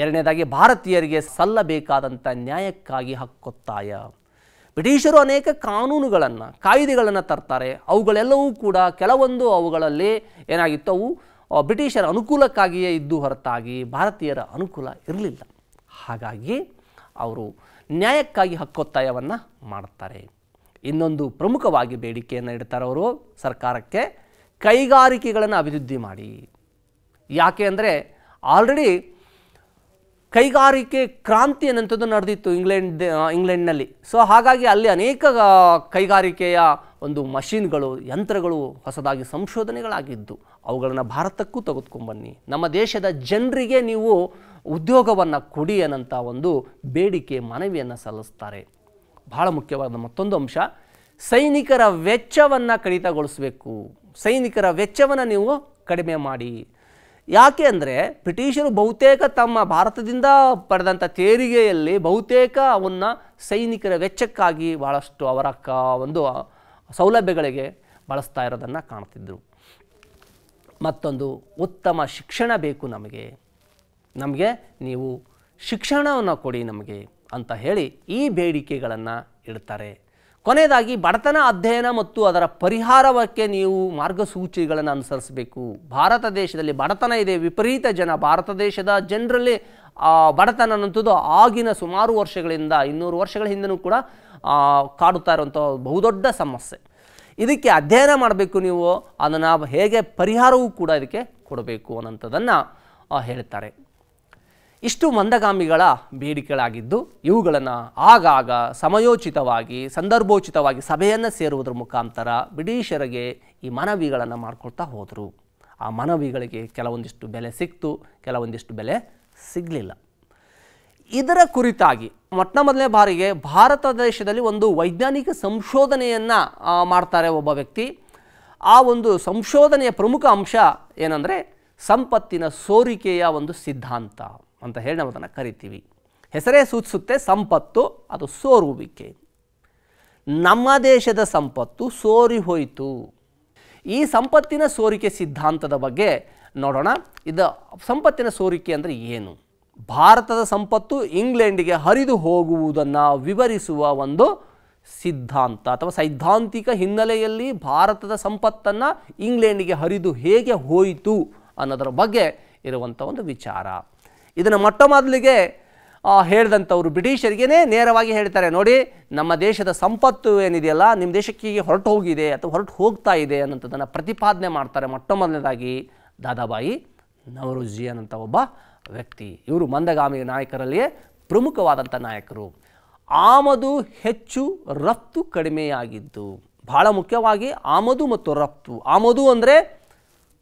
ಎರಡನೇದಾಗಿ ಭಾರತೀಯರಿಗೆ ಸಲ್ಲಬೇಕಾದಂಥ ನ್ಯಾಯಕ್ಕಾಗಿ ಹಕ್ಕೊತ್ತಾಯ ಬ್ರಿಟಿಷರು ಅನೇಕ ಕಾನೂನುಗಳನ್ನು ಕಾಯ್ದೆಗಳನ್ನು ತರ್ತಾರೆ ಅವುಗಳೆಲ್ಲವೂ ಕೂಡ ಕೆಲವೊಂದು ಅವುಗಳಲ್ಲಿ ಏನಾಗಿತ್ತು ಅವು ಬ್ರಿಟಿಷರ ಅನುಕೂಲಕ್ಕಾಗಿಯೇ ಇದ್ದು ಹೊರತಾಗಿ ಭಾರತೀಯರ ಅನುಕೂಲ ಇರಲಿಲ್ಲ ಹಾಗಾಗಿ ಅವರು ನ್ಯಾಯಕ್ಕಾಗಿ ಹಕ್ಕೊತ್ತಾಯವನ್ನು ಮಾಡ್ತಾರೆ ಇನ್ನೊಂದು ಪ್ರಮುಖವಾಗಿ ಬೇಡಿಕೆಯನ್ನು ಇಡ್ತಾರೆ ಅವರು ಸರ್ಕಾರಕ್ಕೆ ಕೈಗಾರಿಕೆಗಳನ್ನು ಅಭಿವೃದ್ಧಿ ಮಾಡಿ ಯಾಕೆ ಅಂದರೆ ಆಲ್ರೆಡಿ ಕೈಗಾರಿಕೆ ಕ್ರಾಂತಿ ಅನ್ನಂಥದ್ದು ನಡೆದಿತ್ತು ಇಂಗ್ಲೆಂಡ್ ಇಂಗ್ಲೆಂಡ್ನಲ್ಲಿ ಸೊ ಹಾಗಾಗಿ ಅಲ್ಲಿ ಅನೇಕ ಕೈಗಾರಿಕೆಯ ಒಂದು ಮಷಿನ್ಗಳು ಯಂತ್ರಗಳು ಹೊಸದಾಗಿ ಸಂಶೋಧನೆಗಳಾಗಿದ್ದು ಅವುಗಳನ್ನು ಭಾರತಕ್ಕೂ ಬನ್ನಿ ನಮ್ಮ ದೇಶದ ಜನರಿಗೆ ನೀವು ಉದ್ಯೋಗವನ್ನು ಕೊಡಿ ಅನ್ನಂಥ ಒಂದು ಬೇಡಿಕೆ ಮನವಿಯನ್ನು ಸಲ್ಲಿಸ್ತಾರೆ ಬಹಳ ಮುಖ್ಯವಾದ ಮತ್ತೊಂದು ಅಂಶ ಸೈನಿಕರ ವೆಚ್ಚವನ್ನು ಕಡಿತಗೊಳಿಸಬೇಕು ಸೈನಿಕರ ವೆಚ್ಚವನ್ನು ನೀವು ಕಡಿಮೆ ಮಾಡಿ ಯಾಕೆ ಅಂದರೆ ಬ್ರಿಟಿಷರು ಬಹುತೇಕ ತಮ್ಮ ಭಾರತದಿಂದ ಪಡೆದಂಥ ತೆರಿಗೆಯಲ್ಲಿ ಬಹುತೇಕ ಅವನ್ನ ಸೈನಿಕರ ವೆಚ್ಚಕ್ಕಾಗಿ ಭಾಳಷ್ಟು ಅವರ ಕ ಒಂದು ಸೌಲಭ್ಯಗಳಿಗೆ ಬಳಸ್ತಾ ಇರೋದನ್ನು ಕಾಣ್ತಿದ್ರು ಮತ್ತೊಂದು ಉತ್ತಮ ಶಿಕ್ಷಣ ಬೇಕು ನಮಗೆ ನಮಗೆ ನೀವು ಶಿಕ್ಷಣವನ್ನು ಕೊಡಿ ನಮಗೆ ಅಂತ ಹೇಳಿ ಈ ಬೇಡಿಕೆಗಳನ್ನು ಇಡ್ತಾರೆ ಕೊನೆಯದಾಗಿ ಬಡತನ ಅಧ್ಯಯನ ಮತ್ತು ಅದರ ಪರಿಹಾರಕ್ಕೆ ನೀವು ಮಾರ್ಗಸೂಚಿಗಳನ್ನು ಅನುಸರಿಸಬೇಕು ಭಾರತ ದೇಶದಲ್ಲಿ ಬಡತನ ಇದೆ ವಿಪರೀತ ಜನ ಭಾರತ ದೇಶದ ಜನರಲ್ಲಿ ಬಡತನ ಅನ್ನುವಂಥದ್ದು ಆಗಿನ ಸುಮಾರು ವರ್ಷಗಳಿಂದ ಇನ್ನೂರು ವರ್ಷಗಳ ಹಿಂದೆಯೂ ಕೂಡ ಕಾಡುತ್ತಾ ಇರುವಂಥ ಬಹುದೊಡ್ಡ ಸಮಸ್ಯೆ ಇದಕ್ಕೆ ಅಧ್ಯಯನ ಮಾಡಬೇಕು ನೀವು ಅದನ್ನು ಹೇಗೆ ಪರಿಹಾರವೂ ಕೂಡ ಇದಕ್ಕೆ ಕೊಡಬೇಕು ಅನ್ನೋಂಥದ್ದನ್ನು ಹೇಳ್ತಾರೆ ಇಷ್ಟು ಮಂದಗಾಮಿಗಳ ಬೇಡಿಕೆಗಳಾಗಿದ್ದು ಇವುಗಳನ್ನು ಆಗಾಗ ಸಮಯೋಚಿತವಾಗಿ ಸಂದರ್ಭೋಚಿತವಾಗಿ ಸಭೆಯನ್ನು ಸೇರುವುದರ ಮುಖಾಂತರ ಬ್ರಿಟಿಷರಿಗೆ ಈ ಮನವಿಗಳನ್ನು ಮಾಡಿಕೊಳ್ತಾ ಹೋದರು ಆ ಮನವಿಗಳಿಗೆ ಕೆಲವೊಂದಿಷ್ಟು ಬೆಲೆ ಸಿಕ್ತು ಕೆಲವೊಂದಿಷ್ಟು ಬೆಲೆ ಸಿಗಲಿಲ್ಲ ಇದರ ಕುರಿತಾಗಿ ಮೊಟ್ಟ ಮೊದಲನೇ ಬಾರಿಗೆ ಭಾರತ ದೇಶದಲ್ಲಿ ಒಂದು ವೈಜ್ಞಾನಿಕ ಸಂಶೋಧನೆಯನ್ನು ಮಾಡ್ತಾರೆ ಒಬ್ಬ ವ್ಯಕ್ತಿ ಆ ಒಂದು ಸಂಶೋಧನೆಯ ಪ್ರಮುಖ ಅಂಶ ಏನಂದರೆ ಸಂಪತ್ತಿನ ಸೋರಿಕೆಯ ಒಂದು ಸಿದ್ಧಾಂತ ಅಂತ ಹೇಳಿ ನಾವು ಅದನ್ನು ಕರಿತೀವಿ ಹೆಸರೇ ಸೂಚಿಸುತ್ತೆ ಸಂಪತ್ತು ಅದು ಸೋರುವಿಕೆ ನಮ್ಮ ದೇಶದ ಸಂಪತ್ತು ಸೋರಿ ಹೋಯಿತು ಈ ಸಂಪತ್ತಿನ ಸೋರಿಕೆ ಸಿದ್ಧಾಂತದ ಬಗ್ಗೆ ನೋಡೋಣ ಇದು ಸಂಪತ್ತಿನ ಸೋರಿಕೆ ಅಂದರೆ ಏನು ಭಾರತದ ಸಂಪತ್ತು ಇಂಗ್ಲೆಂಡಿಗೆ ಹರಿದು ಹೋಗುವುದನ್ನು ವಿವರಿಸುವ ಒಂದು ಸಿದ್ಧಾಂತ ಅಥವಾ ಸೈದ್ಧಾಂತಿಕ ಹಿನ್ನೆಲೆಯಲ್ಲಿ ಭಾರತದ ಸಂಪತ್ತನ್ನು ಇಂಗ್ಲೆಂಡಿಗೆ ಹರಿದು ಹೇಗೆ ಹೋಯಿತು ಅನ್ನೋದರ ಬಗ್ಗೆ ಇರುವಂಥ ಒಂದು ವಿಚಾರ ಇದನ್ನು ಮೊಟ್ಟ ಮೊದಲಿಗೆ ಹೇಳಿದಂಥವ್ರು ಬ್ರಿಟಿಷರಿಗೇ ನೇರವಾಗಿ ಹೇಳ್ತಾರೆ ನೋಡಿ ನಮ್ಮ ದೇಶದ ಸಂಪತ್ತು ಏನಿದೆಯಲ್ಲ ನಿಮ್ಮ ದೇಶಕ್ಕೆ ಹೊರಟು ಹೋಗಿದೆ ಅಥವಾ ಹೊರಟು ಹೋಗ್ತಾ ಇದೆ ಅನ್ನೋಂಥದ್ದನ್ನು ಪ್ರತಿಪಾದನೆ ಮಾಡ್ತಾರೆ ಮೊಟ್ಟ ಮೊದಲನೇದಾಗಿ ದಾದಾಬಾಯಿ ನವರುಜಿ ಅನ್ನಂಥ ಒಬ್ಬ ವ್ಯಕ್ತಿ ಇವರು ಮಂದಗಾಮಿ ನಾಯಕರಲ್ಲಿಯೇ ಪ್ರಮುಖವಾದಂಥ ನಾಯಕರು ಆಮದು ಹೆಚ್ಚು ರಫ್ತು ಕಡಿಮೆಯಾಗಿದ್ದು ಬಹಳ ಮುಖ್ಯವಾಗಿ ಆಮದು ಮತ್ತು ರಫ್ತು ಆಮದು ಅಂದರೆ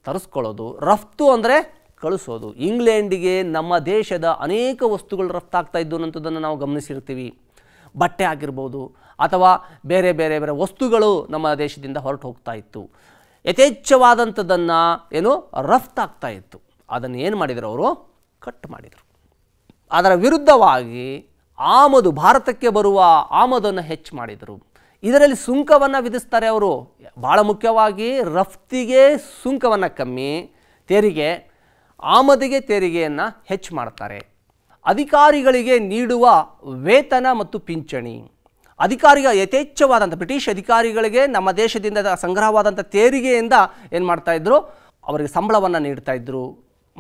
ತರಿಸ್ಕೊಳ್ಳೋದು ರಫ್ತು ಅಂದರೆ ಕಳಿಸೋದು ಇಂಗ್ಲೆಂಡಿಗೆ ನಮ್ಮ ದೇಶದ ಅನೇಕ ವಸ್ತುಗಳು ರಫ್ತಾಗ್ತಾ ಇದ್ದು ಅನ್ನೋಂಥದ್ದನ್ನು ನಾವು ಗಮನಿಸಿರ್ತೀವಿ ಬಟ್ಟೆ ಆಗಿರ್ಬೋದು ಅಥವಾ ಬೇರೆ ಬೇರೆ ಬೇರೆ ವಸ್ತುಗಳು ನಮ್ಮ ದೇಶದಿಂದ ಹೊರಟು ಹೋಗ್ತಾ ಇತ್ತು ಯಥೇಚ್ಛವಾದಂಥದ್ದನ್ನು ಏನು ರಫ್ತಾಗ್ತಾ ಇತ್ತು ಅದನ್ನು ಏನು ಮಾಡಿದರು ಅವರು ಕಟ್ ಮಾಡಿದರು ಅದರ ವಿರುದ್ಧವಾಗಿ ಆಮದು ಭಾರತಕ್ಕೆ ಬರುವ ಆಮದನ್ನು ಹೆಚ್ಚು ಮಾಡಿದರು ಇದರಲ್ಲಿ ಸುಂಕವನ್ನು ವಿಧಿಸ್ತಾರೆ ಅವರು ಭಾಳ ಮುಖ್ಯವಾಗಿ ರಫ್ತಿಗೆ ಸುಂಕವನ್ನು ಕಮ್ಮಿ ತೆರಿಗೆ ಆಮದಿಗೆ ತೆರಿಗೆಯನ್ನು ಹೆಚ್ಚು ಮಾಡ್ತಾರೆ ಅಧಿಕಾರಿಗಳಿಗೆ ನೀಡುವ ವೇತನ ಮತ್ತು ಪಿಂಚಣಿ ಅಧಿಕಾರಿಗಳ ಯಥೇಚ್ಛವಾದಂಥ ಬ್ರಿಟಿಷ್ ಅಧಿಕಾರಿಗಳಿಗೆ ನಮ್ಮ ದೇಶದಿಂದ ಸಂಗ್ರಹವಾದಂಥ ತೆರಿಗೆಯಿಂದ ಏನು ಮಾಡ್ತಾಯಿದ್ರು ಅವರಿಗೆ ಸಂಬಳವನ್ನು ನೀಡ್ತಾಯಿದ್ರು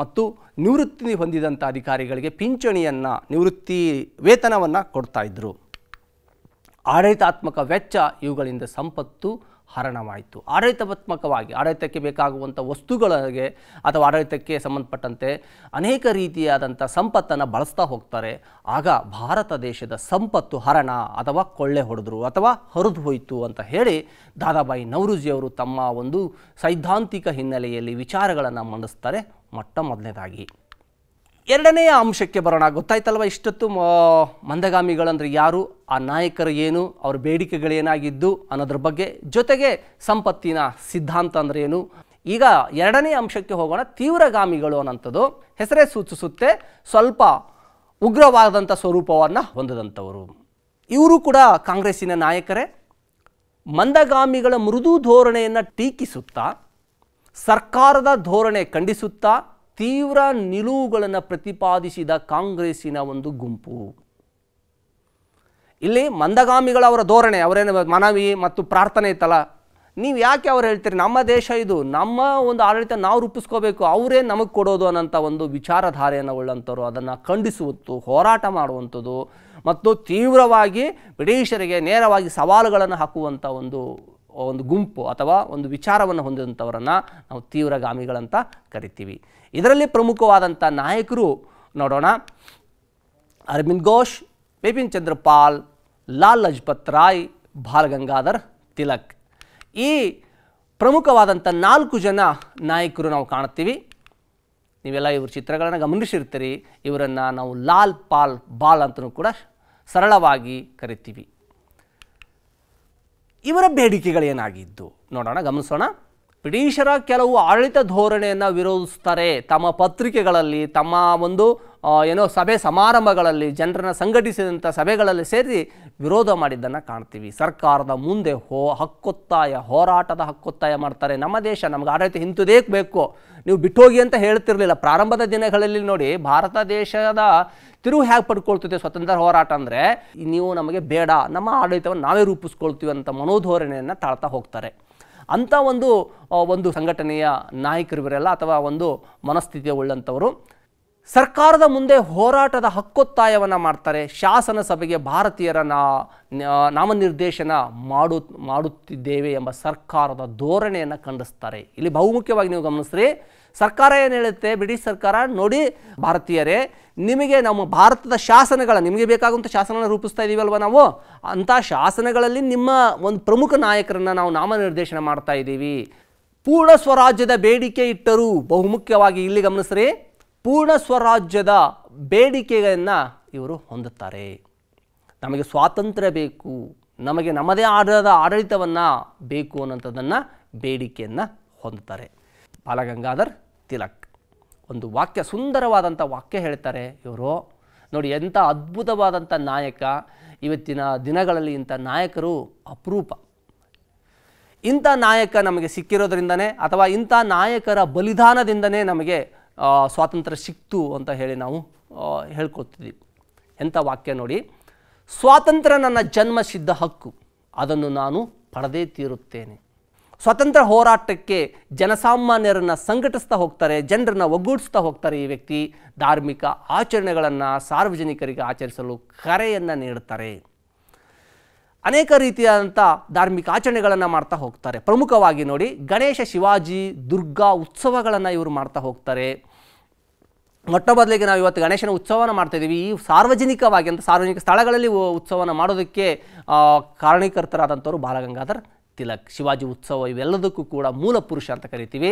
ಮತ್ತು ನಿವೃತ್ತಿ ಹೊಂದಿದಂಥ ಅಧಿಕಾರಿಗಳಿಗೆ ಪಿಂಚಣಿಯನ್ನು ನಿವೃತ್ತಿ ವೇತನವನ್ನು ಕೊಡ್ತಾಯಿದ್ರು ಆಡಳಿತಾತ್ಮಕ ವೆಚ್ಚ ಇವುಗಳಿಂದ ಸಂಪತ್ತು ಹರಣವಾಯಿತು ಆಡಳಿತಾತ್ಮಕವಾಗಿ ಆಡಳಿತಕ್ಕೆ ಬೇಕಾಗುವಂಥ ವಸ್ತುಗಳಿಗೆ ಅಥವಾ ಆಡಳಿತಕ್ಕೆ ಸಂಬಂಧಪಟ್ಟಂತೆ ಅನೇಕ ರೀತಿಯಾದಂಥ ಸಂಪತ್ತನ್ನು ಬಳಸ್ತಾ ಹೋಗ್ತಾರೆ ಆಗ ಭಾರತ ದೇಶದ ಸಂಪತ್ತು ಹರಣ ಅಥವಾ ಕೊಳ್ಳೆ ಹೊಡೆದ್ರು ಅಥವಾ ಹರಿದು ಹೋಯಿತು ಅಂತ ಹೇಳಿ ದಾದಾಬಾಯಿ ನವರುಜಿಯವರು ತಮ್ಮ ಒಂದು ಸೈದ್ಧಾಂತಿಕ ಹಿನ್ನೆಲೆಯಲ್ಲಿ ವಿಚಾರಗಳನ್ನು ಮಂಡಿಸ್ತಾರೆ ಮೊಟ್ಟ ಮೊದಲನೇದಾಗಿ ಎರಡನೆಯ ಅಂಶಕ್ಕೆ ಬರೋಣ ಗೊತ್ತಾಯ್ತಲ್ವ ಇಷ್ಟೊತ್ತು ಮಂದಗಾಮಿಗಳಂದ್ರೆ ಯಾರು ಆ ನಾಯಕರು ಏನು ಅವ್ರ ಬೇಡಿಕೆಗಳೇನಾಗಿದ್ದು ಅನ್ನೋದ್ರ ಬಗ್ಗೆ ಜೊತೆಗೆ ಸಂಪತ್ತಿನ ಸಿದ್ಧಾಂತ ಅಂದ್ರೆ ಏನು ಈಗ ಎರಡನೇ ಅಂಶಕ್ಕೆ ಹೋಗೋಣ ತೀವ್ರಗಾಮಿಗಳು ಅನ್ನೋಂಥದ್ದು ಹೆಸರೇ ಸೂಚಿಸುತ್ತೆ ಸ್ವಲ್ಪ ಉಗ್ರವಾದಂಥ ಸ್ವರೂಪವನ್ನು ಹೊಂದದಂಥವರು ಇವರು ಕೂಡ ಕಾಂಗ್ರೆಸ್ಸಿನ ನಾಯಕರೇ ಮಂದಗಾಮಿಗಳ ಮೃದು ಧೋರಣೆಯನ್ನು ಟೀಕಿಸುತ್ತಾ ಸರ್ಕಾರದ ಧೋರಣೆ ಖಂಡಿಸುತ್ತಾ ತೀವ್ರ ನಿಲುವುಗಳನ್ನು ಪ್ರತಿಪಾದಿಸಿದ ಕಾಂಗ್ರೆಸ್ಸಿನ ಒಂದು ಗುಂಪು ಇಲ್ಲಿ ಮಂದಗಾಮಿಗಳ ಅವರ ಧೋರಣೆ ಅವರೇನು ಮನವಿ ಮತ್ತು ಪ್ರಾರ್ಥನೆ ಇತ್ತಲ್ಲ ನೀವು ಯಾಕೆ ಅವ್ರು ಹೇಳ್ತೀರಿ ನಮ್ಮ ದೇಶ ಇದು ನಮ್ಮ ಒಂದು ಆಡಳಿತ ನಾವು ರೂಪಿಸ್ಕೋಬೇಕು ಅವರೇ ನಮಗೆ ಕೊಡೋದು ಅನ್ನೋಂಥ ಒಂದು ವಿಚಾರಧಾರೆಯನ್ನು ಉಳ್ಳಂಥವ್ರು ಅದನ್ನು ಖಂಡಿಸುವತ್ತು ಹೋರಾಟ ಮಾಡುವಂಥದ್ದು ಮತ್ತು ತೀವ್ರವಾಗಿ ಬ್ರಿಟಿಷರಿಗೆ ನೇರವಾಗಿ ಸವಾಲುಗಳನ್ನು ಹಾಕುವಂಥ ಒಂದು ಒಂದು ಗುಂಪು ಅಥವಾ ಒಂದು ವಿಚಾರವನ್ನು ಹೊಂದಿದಂಥವರನ್ನು ನಾವು ತೀವ್ರಗಾಮಿಗಳಂತ ಕರಿತೀವಿ ಇದರಲ್ಲಿ ಪ್ರಮುಖವಾದಂಥ ನಾಯಕರು ನೋಡೋಣ ಅರವಿಂದ್ ಘೋಷ್ ಬಿಪಿನ್ ಚಂದ್ರ ಪಾಲ್ ಲಾಲ್ ಲಜಪತ್ ರಾಯ್ ಬಾಲ್ ಗಂಗಾಧರ್ ತಿಲಕ್ ಈ ಪ್ರಮುಖವಾದಂಥ ನಾಲ್ಕು ಜನ ನಾಯಕರು ನಾವು ಕಾಣ್ತೀವಿ ನೀವೆಲ್ಲ ಇವ್ರ ಚಿತ್ರಗಳನ್ನು ಗಮನಿಸಿರ್ತೀರಿ ಇವರನ್ನು ನಾವು ಲಾಲ್ ಪಾಲ್ ಬಾಲ್ ಅಂತಲೂ ಕೂಡ ಸರಳವಾಗಿ ಕರಿತೀವಿ ಇವರ ಬೇಡಿಕೆಗಳೇನಾಗಿದ್ದು ನೋಡೋಣ ಗಮನಿಸೋಣ ಬ್ರಿಟಿಷರ ಕೆಲವು ಆಡಳಿತ ಧೋರಣೆಯನ್ನು ವಿರೋಧಿಸ್ತಾರೆ ತಮ್ಮ ಪತ್ರಿಕೆಗಳಲ್ಲಿ ತಮ್ಮ ಒಂದು ಏನೋ ಸಭೆ ಸಮಾರಂಭಗಳಲ್ಲಿ ಜನರನ್ನು ಸಂಘಟಿಸಿದಂಥ ಸಭೆಗಳಲ್ಲಿ ಸೇರಿ ವಿರೋಧ ಮಾಡಿದ್ದನ್ನು ಕಾಣ್ತೀವಿ ಸರ್ಕಾರದ ಮುಂದೆ ಹೋ ಹಕ್ಕೊತ್ತಾಯ ಹೋರಾಟದ ಹಕ್ಕೊತ್ತಾಯ ಮಾಡ್ತಾರೆ ನಮ್ಮ ದೇಶ ನಮಗೆ ಆಡಳಿತ ಇಂಥದೇ ಬೇಕು ನೀವು ಬಿಟ್ಟು ಹೋಗಿ ಅಂತ ಹೇಳ್ತಿರಲಿಲ್ಲ ಪ್ರಾರಂಭದ ದಿನಗಳಲ್ಲಿ ನೋಡಿ ಭಾರತ ದೇಶದ ತಿರುವು ಹೇಗೆ ಪಡ್ಕೊಳ್ತಿದೆ ಸ್ವತಂತ್ರ ಹೋರಾಟ ಅಂದರೆ ನೀವು ನಮಗೆ ಬೇಡ ನಮ್ಮ ಆಡಳಿತವನ್ನು ನಾವೇ ರೂಪಿಸ್ಕೊಳ್ತೀವಿ ಅಂತ ಮನೋಧೋರಣೆಯನ್ನು ತಾಳ್ತಾ ಹೋಗ್ತಾರೆ ಅಂಥ ಒಂದು ಒಂದು ಸಂಘಟನೆಯ ನಾಯಕರು ಅಥವಾ ಒಂದು ಮನಸ್ಥಿತಿಯ ಉಳ್ಳಂಥವರು ಸರ್ಕಾರದ ಮುಂದೆ ಹೋರಾಟದ ಹಕ್ಕೊತ್ತಾಯವನ್ನು ಮಾಡ್ತಾರೆ ಶಾಸನ ಸಭೆಗೆ ಭಾರತೀಯರ ನಾಮನಿರ್ದೇಶನ ಮಾಡು ಮಾಡುತ್ತಿದ್ದೇವೆ ಎಂಬ ಸರ್ಕಾರದ ಧೋರಣೆಯನ್ನು ಖಂಡಿಸ್ತಾರೆ ಇಲ್ಲಿ ಬಹುಮುಖ್ಯವಾಗಿ ನೀವು ಗಮನಿಸ್ರಿ ಸರ್ಕಾರ ಏನು ಹೇಳುತ್ತೆ ಬ್ರಿಟಿಷ್ ಸರ್ಕಾರ ನೋಡಿ ಭಾರತೀಯರೇ ನಿಮಗೆ ನಮ್ಮ ಭಾರತದ ಶಾಸನಗಳ ನಿಮಗೆ ಬೇಕಾಗುವಂಥ ಶಾಸನ ರೂಪಿಸ್ತಾ ಇದ್ದೀವಲ್ವ ನಾವು ಅಂಥ ಶಾಸನಗಳಲ್ಲಿ ನಿಮ್ಮ ಒಂದು ಪ್ರಮುಖ ನಾಯಕರನ್ನು ನಾವು ನಾಮನಿರ್ದೇಶನ ಮಾಡ್ತಾ ಇದ್ದೀವಿ ಪೂರ್ಣ ಸ್ವರಾಜ್ಯದ ಬೇಡಿಕೆ ಇಟ್ಟರೂ ಬಹುಮುಖ್ಯವಾಗಿ ಇಲ್ಲಿ ಗಮನಿಸ್ರಿ ಪೂರ್ಣ ಸ್ವರಾಜ್ಯದ ಬೇಡಿಕೆಯನ್ನು ಇವರು ಹೊಂದುತ್ತಾರೆ ನಮಗೆ ಸ್ವಾತಂತ್ರ್ಯ ಬೇಕು ನಮಗೆ ನಮ್ಮದೇ ಆದ ಆಡಳಿತವನ್ನು ಬೇಕು ಅನ್ನೋಂಥದ್ದನ್ನು ಬೇಡಿಕೆಯನ್ನು ಹೊಂದುತ್ತಾರೆ ಬಾಲಗಂಗಾಧರ್ ತಿಲಕ್ ಒಂದು ವಾಕ್ಯ ಸುಂದರವಾದಂಥ ವಾಕ್ಯ ಹೇಳ್ತಾರೆ ಇವರು ನೋಡಿ ಎಂಥ ಅದ್ಭುತವಾದಂಥ ನಾಯಕ ಇವತ್ತಿನ ದಿನಗಳಲ್ಲಿ ಇಂಥ ನಾಯಕರು ಅಪರೂಪ ಇಂಥ ನಾಯಕ ನಮಗೆ ಸಿಕ್ಕಿರೋದ್ರಿಂದನೇ ಅಥವಾ ಇಂಥ ನಾಯಕರ ಬಲಿದಾನದಿಂದನೇ ನಮಗೆ ಸ್ವಾತಂತ್ರ್ಯ ಸಿಕ್ತು ಅಂತ ಹೇಳಿ ನಾವು ಹೇಳ್ಕೊಳ್ತಿದ್ವಿ ಎಂಥ ವಾಕ್ಯ ನೋಡಿ ಸ್ವಾತಂತ್ರ್ಯ ನನ್ನ ಜನ್ಮ ಸಿದ್ಧ ಹಕ್ಕು ಅದನ್ನು ನಾನು ಪಡೆದೇ ತೀರುತ್ತೇನೆ ಸ್ವಾತಂತ್ರ್ಯ ಹೋರಾಟಕ್ಕೆ ಜನಸಾಮಾನ್ಯರನ್ನು ಸಂಘಟಿಸ್ತಾ ಹೋಗ್ತಾರೆ ಜನರನ್ನು ಒಗ್ಗೂಡಿಸ್ತಾ ಹೋಗ್ತಾರೆ ಈ ವ್ಯಕ್ತಿ ಧಾರ್ಮಿಕ ಆಚರಣೆಗಳನ್ನು ಸಾರ್ವಜನಿಕರಿಗೆ ಆಚರಿಸಲು ಕರೆಯನ್ನು ನೀಡ್ತಾರೆ ಅನೇಕ ರೀತಿಯಾದಂಥ ಧಾರ್ಮಿಕ ಆಚರಣೆಗಳನ್ನು ಮಾಡ್ತಾ ಹೋಗ್ತಾರೆ ಪ್ರಮುಖವಾಗಿ ನೋಡಿ ಗಣೇಶ ಶಿವಾಜಿ ದುರ್ಗಾ ಉತ್ಸವಗಳನ್ನು ಇವರು ಮಾಡ್ತಾ ಹೋಗ್ತಾರೆ ಮೊಟ್ಟ ಬದಲಿಗೆ ನಾವು ಇವತ್ತು ಗಣೇಶನ ಉತ್ಸವನ ಇದ್ದೀವಿ ಈ ಸಾರ್ವಜನಿಕವಾಗಿ ಅಂತ ಸಾರ್ವಜನಿಕ ಸ್ಥಳಗಳಲ್ಲಿ ಉತ್ಸವವನ್ನು ಮಾಡೋದಕ್ಕೆ ಕಾರಣೀಕರ್ತರಾದಂಥವರು ಬಾಲಗಂಗಾಧರ್ ತಿಲಕ್ ಶಿವಾಜಿ ಉತ್ಸವ ಇವೆಲ್ಲದಕ್ಕೂ ಕೂಡ ಮೂಲ ಪುರುಷ ಅಂತ ಕರಿತೀವಿ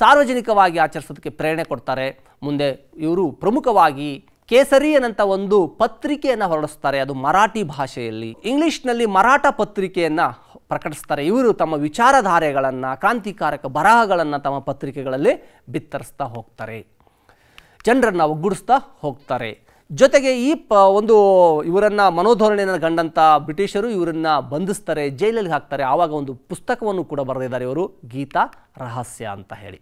ಸಾರ್ವಜನಿಕವಾಗಿ ಆಚರಿಸೋದಕ್ಕೆ ಪ್ರೇರಣೆ ಕೊಡ್ತಾರೆ ಮುಂದೆ ಇವರು ಪ್ರಮುಖವಾಗಿ ಕೇಸರಿ ಅನ್ನಂಥ ಒಂದು ಪತ್ರಿಕೆಯನ್ನು ಹೊರಡಿಸ್ತಾರೆ ಅದು ಮರಾಠಿ ಭಾಷೆಯಲ್ಲಿ ಇಂಗ್ಲೀಷ್ನಲ್ಲಿ ಮರಾಠ ಪತ್ರಿಕೆಯನ್ನು ಪ್ರಕಟಿಸ್ತಾರೆ ಇವರು ತಮ್ಮ ವಿಚಾರಧಾರೆಗಳನ್ನು ಕ್ರಾಂತಿಕಾರಕ ಬರಹಗಳನ್ನು ತಮ್ಮ ಪತ್ರಿಕೆಗಳಲ್ಲಿ ಬಿತ್ತರಿಸ್ತಾ ಹೋಗ್ತಾರೆ ಜನರನ್ನು ಒಗ್ಗೂಡಿಸ್ತಾ ಹೋಗ್ತಾರೆ ಜೊತೆಗೆ ಈ ಪ ಒಂದು ಇವರನ್ನು ಮನೋಧೋರಣೆಯನ್ನು ಕಂಡಂಥ ಬ್ರಿಟಿಷರು ಇವರನ್ನು ಬಂಧಿಸ್ತಾರೆ ಜೈಲಲ್ಲಿ ಹಾಕ್ತಾರೆ ಆವಾಗ ಒಂದು ಪುಸ್ತಕವನ್ನು ಕೂಡ ಬರೆದಿದ್ದಾರೆ ಇವರು ಗೀತಾ ರಹಸ್ಯ ಅಂತ ಹೇಳಿ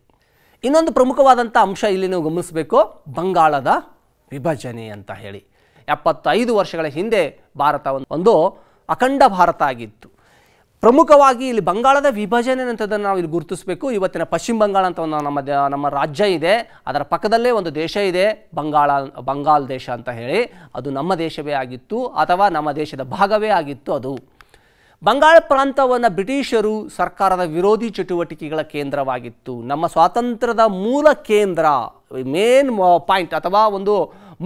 ಇನ್ನೊಂದು ಪ್ರಮುಖವಾದಂಥ ಅಂಶ ಇಲ್ಲಿ ನೀವು ಗಮನಿಸಬೇಕು ಬಂಗಾಳದ ವಿಭಜನೆ ಅಂತ ಹೇಳಿ ಎಪ್ಪತ್ತೈದು ವರ್ಷಗಳ ಹಿಂದೆ ಭಾರತ ಒಂದು ಅಖಂಡ ಭಾರತ ಆಗಿತ್ತು ಪ್ರಮುಖವಾಗಿ ಇಲ್ಲಿ ಬಂಗಾಳದ ವಿಭಜನೆ ಅಂತದನ್ನು ನಾವು ಇಲ್ಲಿ ಗುರುತಿಸಬೇಕು ಇವತ್ತಿನ ಪಶ್ಚಿಮ ಬಂಗಾಳ ಅಂತ ಒಂದು ನಮ್ಮ ನಮ್ಮ ರಾಜ್ಯ ಇದೆ ಅದರ ಪಕ್ಕದಲ್ಲೇ ಒಂದು ದೇಶ ಇದೆ ಬಂಗಾಳ ಬಂಗಾಳ ದೇಶ ಅಂತ ಹೇಳಿ ಅದು ನಮ್ಮ ದೇಶವೇ ಆಗಿತ್ತು ಅಥವಾ ನಮ್ಮ ದೇಶದ ಭಾಗವೇ ಆಗಿತ್ತು ಅದು ಬಂಗಾಳ ಪ್ರಾಂತವನ್ನು ಬ್ರಿಟಿಷರು ಸರ್ಕಾರದ ವಿರೋಧಿ ಚಟುವಟಿಕೆಗಳ ಕೇಂದ್ರವಾಗಿತ್ತು ನಮ್ಮ ಸ್ವಾತಂತ್ರ್ಯದ ಮೂಲ ಕೇಂದ್ರ ಮೇನ್ ಪಾಯಿಂಟ್ ಅಥವಾ ಒಂದು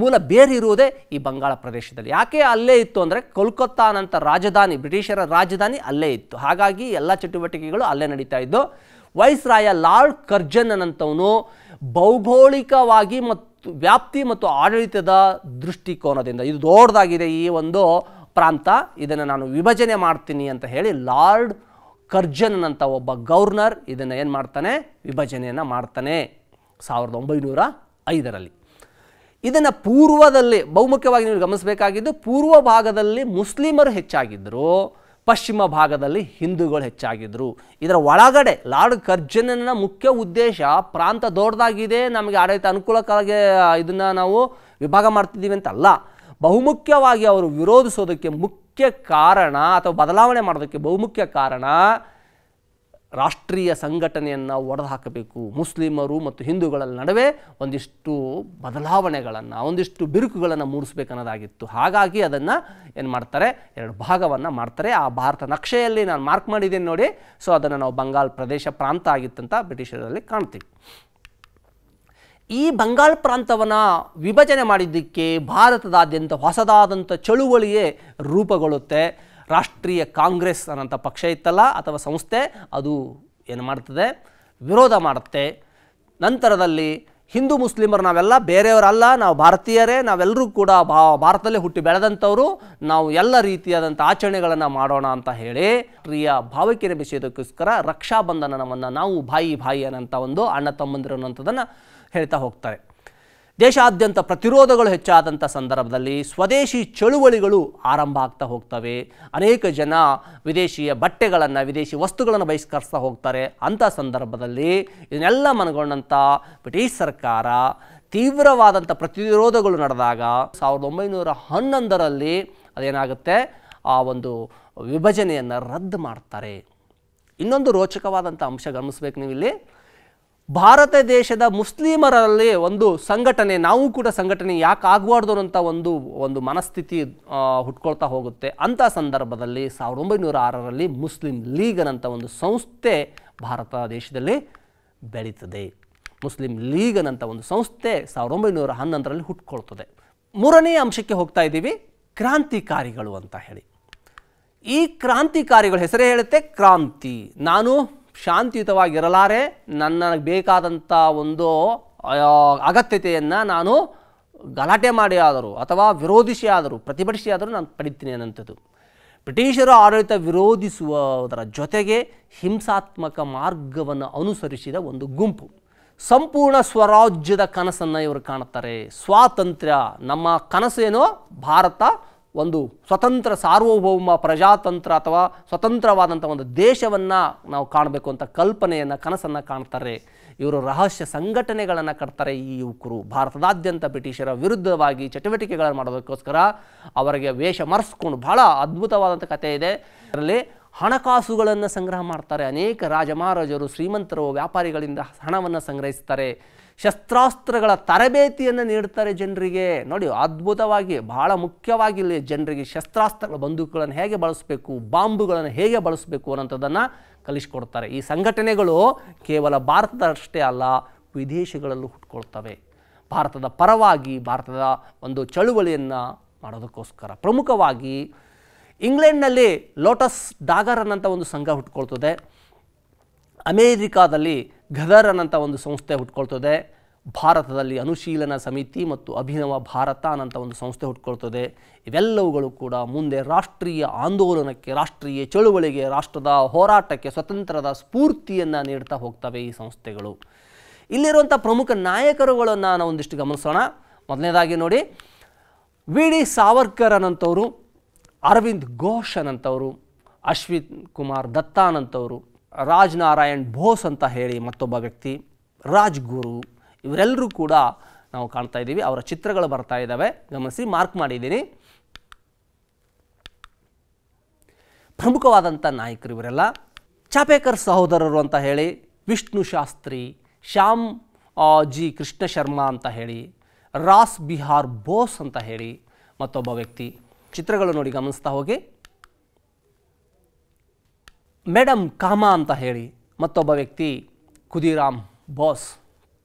ಮೂಲ ಬೇರಿರುವುದೇ ಈ ಬಂಗಾಳ ಪ್ರದೇಶದಲ್ಲಿ ಯಾಕೆ ಅಲ್ಲೇ ಇತ್ತು ಅಂದರೆ ಕೋಲ್ಕತ್ತಾನಂತ ರಾಜಧಾನಿ ಬ್ರಿಟಿಷರ ರಾಜಧಾನಿ ಅಲ್ಲೇ ಇತ್ತು ಹಾಗಾಗಿ ಎಲ್ಲ ಚಟುವಟಿಕೆಗಳು ಅಲ್ಲೇ ನಡೀತಾ ಇದ್ದು ವೈಸ್ರಾಯ ಲಾರ್ಡ್ ಕರ್ಜನ್ನಂಥವನು ಭೌಗೋಳಿಕವಾಗಿ ಮತ್ತು ವ್ಯಾಪ್ತಿ ಮತ್ತು ಆಡಳಿತದ ದೃಷ್ಟಿಕೋನದಿಂದ ಇದು ದೊಡ್ಡದಾಗಿದೆ ಈ ಒಂದು ಪ್ರಾಂತ ಇದನ್ನು ನಾನು ವಿಭಜನೆ ಮಾಡ್ತೀನಿ ಅಂತ ಹೇಳಿ ಲಾರ್ಡ್ ಕರ್ಜನ್ನಂಥ ಒಬ್ಬ ಗವರ್ನರ್ ಇದನ್ನು ಏನು ಮಾಡ್ತಾನೆ ವಿಭಜನೆಯನ್ನು ಮಾಡ್ತಾನೆ ಸಾವಿರದ ಒಂಬೈನೂರ ಐದರಲ್ಲಿ ಇದನ್ನು ಪೂರ್ವದಲ್ಲಿ ಬಹುಮುಖ್ಯವಾಗಿ ನೀವು ಗಮನಿಸಬೇಕಾಗಿದ್ದು ಪೂರ್ವ ಭಾಗದಲ್ಲಿ ಮುಸ್ಲಿಮರು ಹೆಚ್ಚಾಗಿದ್ದರು ಪಶ್ಚಿಮ ಭಾಗದಲ್ಲಿ ಹಿಂದೂಗಳು ಹೆಚ್ಚಾಗಿದ್ದರು ಇದರ ಒಳಗಡೆ ಲಾರ್ಡ್ ಕರ್ಜನನ ಮುಖ್ಯ ಉದ್ದೇಶ ಪ್ರಾಂತ ದೊಡ್ಡದಾಗಿದೆ ನಮಗೆ ಆಡಳಿತ ಅನುಕೂಲಕ್ಕಾಗಿ ಇದನ್ನು ನಾವು ವಿಭಾಗ ಮಾಡ್ತಿದ್ದೀವಿ ಅಂತಲ್ಲ ಬಹುಮುಖ್ಯವಾಗಿ ಅವರು ವಿರೋಧಿಸೋದಕ್ಕೆ ಮುಖ್ಯ ಕಾರಣ ಅಥವಾ ಬದಲಾವಣೆ ಮಾಡೋದಕ್ಕೆ ಬಹುಮುಖ್ಯ ಕಾರಣ ರಾಷ್ಟ್ರೀಯ ಸಂಘಟನೆಯನ್ನು ಒಡೆದು ಹಾಕಬೇಕು ಮುಸ್ಲಿಮರು ಮತ್ತು ಹಿಂದೂಗಳ ನಡುವೆ ಒಂದಿಷ್ಟು ಬದಲಾವಣೆಗಳನ್ನು ಒಂದಿಷ್ಟು ಬಿರುಕುಗಳನ್ನು ಮೂಡಿಸ್ಬೇಕನ್ನೋದಾಗಿತ್ತು ಹಾಗಾಗಿ ಅದನ್ನು ಏನು ಮಾಡ್ತಾರೆ ಎರಡು ಭಾಗವನ್ನು ಮಾಡ್ತಾರೆ ಆ ಭಾರತ ನಕ್ಷೆಯಲ್ಲಿ ನಾನು ಮಾರ್ಕ್ ಮಾಡಿದ್ದೀನಿ ನೋಡಿ ಸೊ ಅದನ್ನು ನಾವು ಬಂಗಾಳ ಪ್ರದೇಶ ಪ್ರಾಂತ ಆಗಿತ್ತಂತ ಬ್ರಿಟಿಷರಲ್ಲಿ ಕಾಣ್ತೀವಿ ಈ ಬಂಗಾಳ ಪ್ರಾಂತವನ್ನು ವಿಭಜನೆ ಮಾಡಿದ್ದಕ್ಕೆ ಭಾರತದಾದ್ಯಂತ ಹೊಸದಾದಂಥ ಚಳುವಳಿಯೇ ರೂಪುಗೊಳ್ಳುತ್ತೆ ರಾಷ್ಟ್ರೀಯ ಕಾಂಗ್ರೆಸ್ ಅನ್ನೋಂಥ ಪಕ್ಷ ಇತ್ತಲ್ಲ ಅಥವಾ ಸಂಸ್ಥೆ ಅದು ಏನು ಮಾಡ್ತದೆ ವಿರೋಧ ಮಾಡುತ್ತೆ ನಂತರದಲ್ಲಿ ಹಿಂದೂ ಮುಸ್ಲಿಮರು ನಾವೆಲ್ಲ ಬೇರೆಯವರಲ್ಲ ನಾವು ಭಾರತೀಯರೇ ನಾವೆಲ್ಲರೂ ಕೂಡ ಭಾ ಭಾರತದಲ್ಲೇ ಹುಟ್ಟಿ ಬೆಳೆದಂಥವರು ನಾವು ಎಲ್ಲ ರೀತಿಯಾದಂಥ ಆಚರಣೆಗಳನ್ನು ಮಾಡೋಣ ಅಂತ ಹೇಳಿ ಪ್ರಿಯ ಭಾವೈಕ್ಯತೆ ರಕ್ಷಾ ರಕ್ಷಾಬಂಧನವನ್ನು ನಾವು ಬಾಯಿ ಬಾಯಿ ಅನ್ನೋಂಥ ಒಂದು ಅಣ್ಣ ತಮ್ಮಂದಿರು ಅನ್ನೋಂಥದ್ದನ್ನು ಹೇಳ್ತಾ ಹೋಗ್ತಾರೆ ದೇಶಾದ್ಯಂತ ಪ್ರತಿರೋಧಗಳು ಹೆಚ್ಚಾದಂಥ ಸಂದರ್ಭದಲ್ಲಿ ಸ್ವದೇಶಿ ಚಳುವಳಿಗಳು ಆರಂಭ ಆಗ್ತಾ ಹೋಗ್ತವೆ ಅನೇಕ ಜನ ವಿದೇಶಿಯ ಬಟ್ಟೆಗಳನ್ನು ವಿದೇಶಿ ವಸ್ತುಗಳನ್ನು ಬಹಿಷ್ಕರಿಸ್ತಾ ಹೋಗ್ತಾರೆ ಅಂಥ ಸಂದರ್ಭದಲ್ಲಿ ಇದನ್ನೆಲ್ಲ ಮನಗೊಂಡಂಥ ಬ್ರಿಟಿಷ್ ಸರ್ಕಾರ ತೀವ್ರವಾದಂಥ ಪ್ರತಿರೋಧಗಳು ನಡೆದಾಗ ಸಾವಿರದ ಒಂಬೈನೂರ ಹನ್ನೊಂದರಲ್ಲಿ ಅದೇನಾಗುತ್ತೆ ಆ ಒಂದು ವಿಭಜನೆಯನ್ನು ರದ್ದು ಮಾಡ್ತಾರೆ ಇನ್ನೊಂದು ರೋಚಕವಾದಂಥ ಅಂಶ ಗಮನಿಸ್ಬೇಕು ನೀವು ಇಲ್ಲಿ ಭಾರತ ದೇಶದ ಮುಸ್ಲಿಮರಲ್ಲಿ ಒಂದು ಸಂಘಟನೆ ನಾವು ಕೂಡ ಸಂಘಟನೆ ಯಾಕೆ ಆಗಬಾರ್ದು ಅಂತ ಒಂದು ಒಂದು ಮನಸ್ಥಿತಿ ಹುಟ್ಕೊಳ್ತಾ ಹೋಗುತ್ತೆ ಅಂಥ ಸಂದರ್ಭದಲ್ಲಿ ಸಾವಿರದ ಒಂಬೈನೂರ ಆರರಲ್ಲಿ ಮುಸ್ಲಿಂ ಲೀಗ್ ಅನ್ನಂಥ ಒಂದು ಸಂಸ್ಥೆ ಭಾರತ ದೇಶದಲ್ಲಿ ಬೆಳೀತದೆ ಮುಸ್ಲಿಂ ಲೀಗ್ ಅನ್ನಂಥ ಒಂದು ಸಂಸ್ಥೆ ಸಾವಿರದ ಒಂಬೈನೂರ ಹನ್ನೊಂದರಲ್ಲಿ ಹುಟ್ಕೊಳ್ತದೆ ಮೂರನೇ ಅಂಶಕ್ಕೆ ಹೋಗ್ತಾ ಇದ್ದೀವಿ ಕ್ರಾಂತಿಕಾರಿಗಳು ಅಂತ ಹೇಳಿ ಈ ಕ್ರಾಂತಿಕಾರಿಗಳು ಹೆಸರೇ ಹೇಳುತ್ತೆ ಕ್ರಾಂತಿ ನಾನು ಶಾಂತಿಯುತವಾಗಿರಲಾರೆ ನನ್ನ ಬೇಕಾದಂಥ ಒಂದು ಅಗತ್ಯತೆಯನ್ನು ನಾನು ಗಲಾಟೆ ಮಾಡಿ ಆದರೂ ಅಥವಾ ವಿರೋಧಿಸಿ ಆದರೂ ಪ್ರತಿಭಟಿಸಿ ಆದರೂ ನಾನು ಪಡಿತೀನಿ ಅನ್ನೋಂಥದ್ದು ಬ್ರಿಟಿಷರ ಆಡಳಿತ ವಿರೋಧಿಸುವುದರ ಜೊತೆಗೆ ಹಿಂಸಾತ್ಮಕ ಮಾರ್ಗವನ್ನು ಅನುಸರಿಸಿದ ಒಂದು ಗುಂಪು ಸಂಪೂರ್ಣ ಸ್ವರಾಜ್ಯದ ಕನಸನ್ನು ಇವರು ಕಾಣುತ್ತಾರೆ ಸ್ವಾತಂತ್ರ್ಯ ನಮ್ಮ ಕನಸೇನೋ ಭಾರತ ಒಂದು ಸ್ವತಂತ್ರ ಸಾರ್ವಭೌಮ ಪ್ರಜಾತಂತ್ರ ಅಥವಾ ಸ್ವತಂತ್ರವಾದಂಥ ಒಂದು ದೇಶವನ್ನು ನಾವು ಕಾಣಬೇಕು ಅಂತ ಕಲ್ಪನೆಯನ್ನು ಕನಸನ್ನು ಕಾಣ್ತಾರೆ ಇವರು ರಹಸ್ಯ ಸಂಘಟನೆಗಳನ್ನು ಕಟ್ತಾರೆ ಈ ಯುವಕರು ಭಾರತದಾದ್ಯಂತ ಬ್ರಿಟಿಷರ ವಿರುದ್ಧವಾಗಿ ಚಟುವಟಿಕೆಗಳನ್ನು ಮಾಡೋದಕ್ಕೋಸ್ಕರ ಅವರಿಗೆ ವೇಷ ಮರೆಸ್ಕೊಂಡು ಬಹಳ ಅದ್ಭುತವಾದಂಥ ಕಥೆ ಇದೆ ಅದರಲ್ಲಿ ಹಣಕಾಸುಗಳನ್ನು ಸಂಗ್ರಹ ಮಾಡ್ತಾರೆ ಅನೇಕ ರಾಜಮಹಾರಾಜರು ಶ್ರೀಮಂತರು ವ್ಯಾಪಾರಿಗಳಿಂದ ಹಣವನ್ನು ಸಂಗ್ರಹಿಸ್ತಾರೆ ಶಸ್ತ್ರಾಸ್ತ್ರಗಳ ತರಬೇತಿಯನ್ನು ನೀಡ್ತಾರೆ ಜನರಿಗೆ ನೋಡಿ ಅದ್ಭುತವಾಗಿ ಬಹಳ ಮುಖ್ಯವಾಗಿ ಇಲ್ಲಿ ಜನರಿಗೆ ಶಸ್ತ್ರಾಸ್ತ್ರಗಳ ಬಂದೂಕುಗಳನ್ನು ಹೇಗೆ ಬಳಸಬೇಕು ಬಾಂಬುಗಳನ್ನು ಹೇಗೆ ಬಳಸಬೇಕು ಅನ್ನೋಂಥದ್ದನ್ನು ಕಲಿಸ್ಕೊಡ್ತಾರೆ ಈ ಸಂಘಟನೆಗಳು ಕೇವಲ ಭಾರತದಷ್ಟೇ ಅಲ್ಲ ವಿದೇಶಗಳಲ್ಲೂ ಹುಟ್ಕೊಳ್ತವೆ ಭಾರತದ ಪರವಾಗಿ ಭಾರತದ ಒಂದು ಚಳುವಳಿಯನ್ನು ಮಾಡೋದಕ್ಕೋಸ್ಕರ ಪ್ರಮುಖವಾಗಿ ಇಂಗ್ಲೆಂಡ್ನಲ್ಲಿ ಲೋಟಸ್ ಡಾಗರ್ ಅನ್ನಂಥ ಒಂದು ಸಂಘ ಹುಟ್ಕೊಳ್ತದೆ ಅಮೇರಿಕಾದಲ್ಲಿ ಘದರ್ ಅನ್ನಂಥ ಒಂದು ಸಂಸ್ಥೆ ಹುಟ್ಕೊಳ್ತದೆ ಭಾರತದಲ್ಲಿ ಅನುಶೀಲನ ಸಮಿತಿ ಮತ್ತು ಅಭಿನವ ಭಾರತ ಅನ್ನಂಥ ಒಂದು ಸಂಸ್ಥೆ ಹುಟ್ಕೊಳ್ತದೆ ಇವೆಲ್ಲವುಗಳು ಕೂಡ ಮುಂದೆ ರಾಷ್ಟ್ರೀಯ ಆಂದೋಲನಕ್ಕೆ ರಾಷ್ಟ್ರೀಯ ಚಳುವಳಿಗೆ ರಾಷ್ಟ್ರದ ಹೋರಾಟಕ್ಕೆ ಸ್ವತಂತ್ರದ ಸ್ಫೂರ್ತಿಯನ್ನು ನೀಡ್ತಾ ಹೋಗ್ತವೆ ಈ ಸಂಸ್ಥೆಗಳು ಇಲ್ಲಿರುವಂಥ ಪ್ರಮುಖ ನಾಯಕರುಗಳನ್ನು ನಾನು ಒಂದಿಷ್ಟು ಗಮನಿಸೋಣ ಮೊದಲನೇದಾಗಿ ನೋಡಿ ವಿ ಡಿ ಸಾವರ್ಕರ್ ಅನ್ನಂಥವರು ಅರವಿಂದ್ ಘೋಷ್ ಅನ್ನಂಥವರು ಅಶ್ವಿನ್ ಕುಮಾರ್ ದತ್ತಾನಂಥವರು ರಾಜನಾರಾಯಣ್ ಬೋಸ್ ಅಂತ ಹೇಳಿ ಮತ್ತೊಬ್ಬ ವ್ಯಕ್ತಿ ರಾಜ್ಗುರು ಇವರೆಲ್ಲರೂ ಕೂಡ ನಾವು ಕಾಣ್ತಾ ಇದ್ದೀವಿ ಅವರ ಚಿತ್ರಗಳು ಬರ್ತಾ ಇದ್ದಾವೆ ಗಮನಿಸಿ ಮಾರ್ಕ್ ಮಾಡಿದ್ದೀನಿ ಪ್ರಮುಖವಾದಂಥ ನಾಯಕರು ಇವರೆಲ್ಲ ಚಾಪೇಕರ್ ಸಹೋದರರು ಅಂತ ಹೇಳಿ ವಿಷ್ಣು ಶಾಸ್ತ್ರಿ ಶ್ಯಾಮ್ ಜಿ ಕೃಷ್ಣ ಶರ್ಮಾ ಅಂತ ಹೇಳಿ ರಾಸ್ ಬಿಹಾರ್ ಬೋಸ್ ಅಂತ ಹೇಳಿ ಮತ್ತೊಬ್ಬ ವ್ಯಕ್ತಿ ಚಿತ್ರಗಳು ನೋಡಿ ಗಮನಿಸ್ತಾ ಹೋಗಿ ಮೇಡಮ್ ಕಾಮ ಅಂತ ಹೇಳಿ ಮತ್ತೊಬ್ಬ ವ್ಯಕ್ತಿ ಕುದಿರಾಮ್ ಬಾಸ್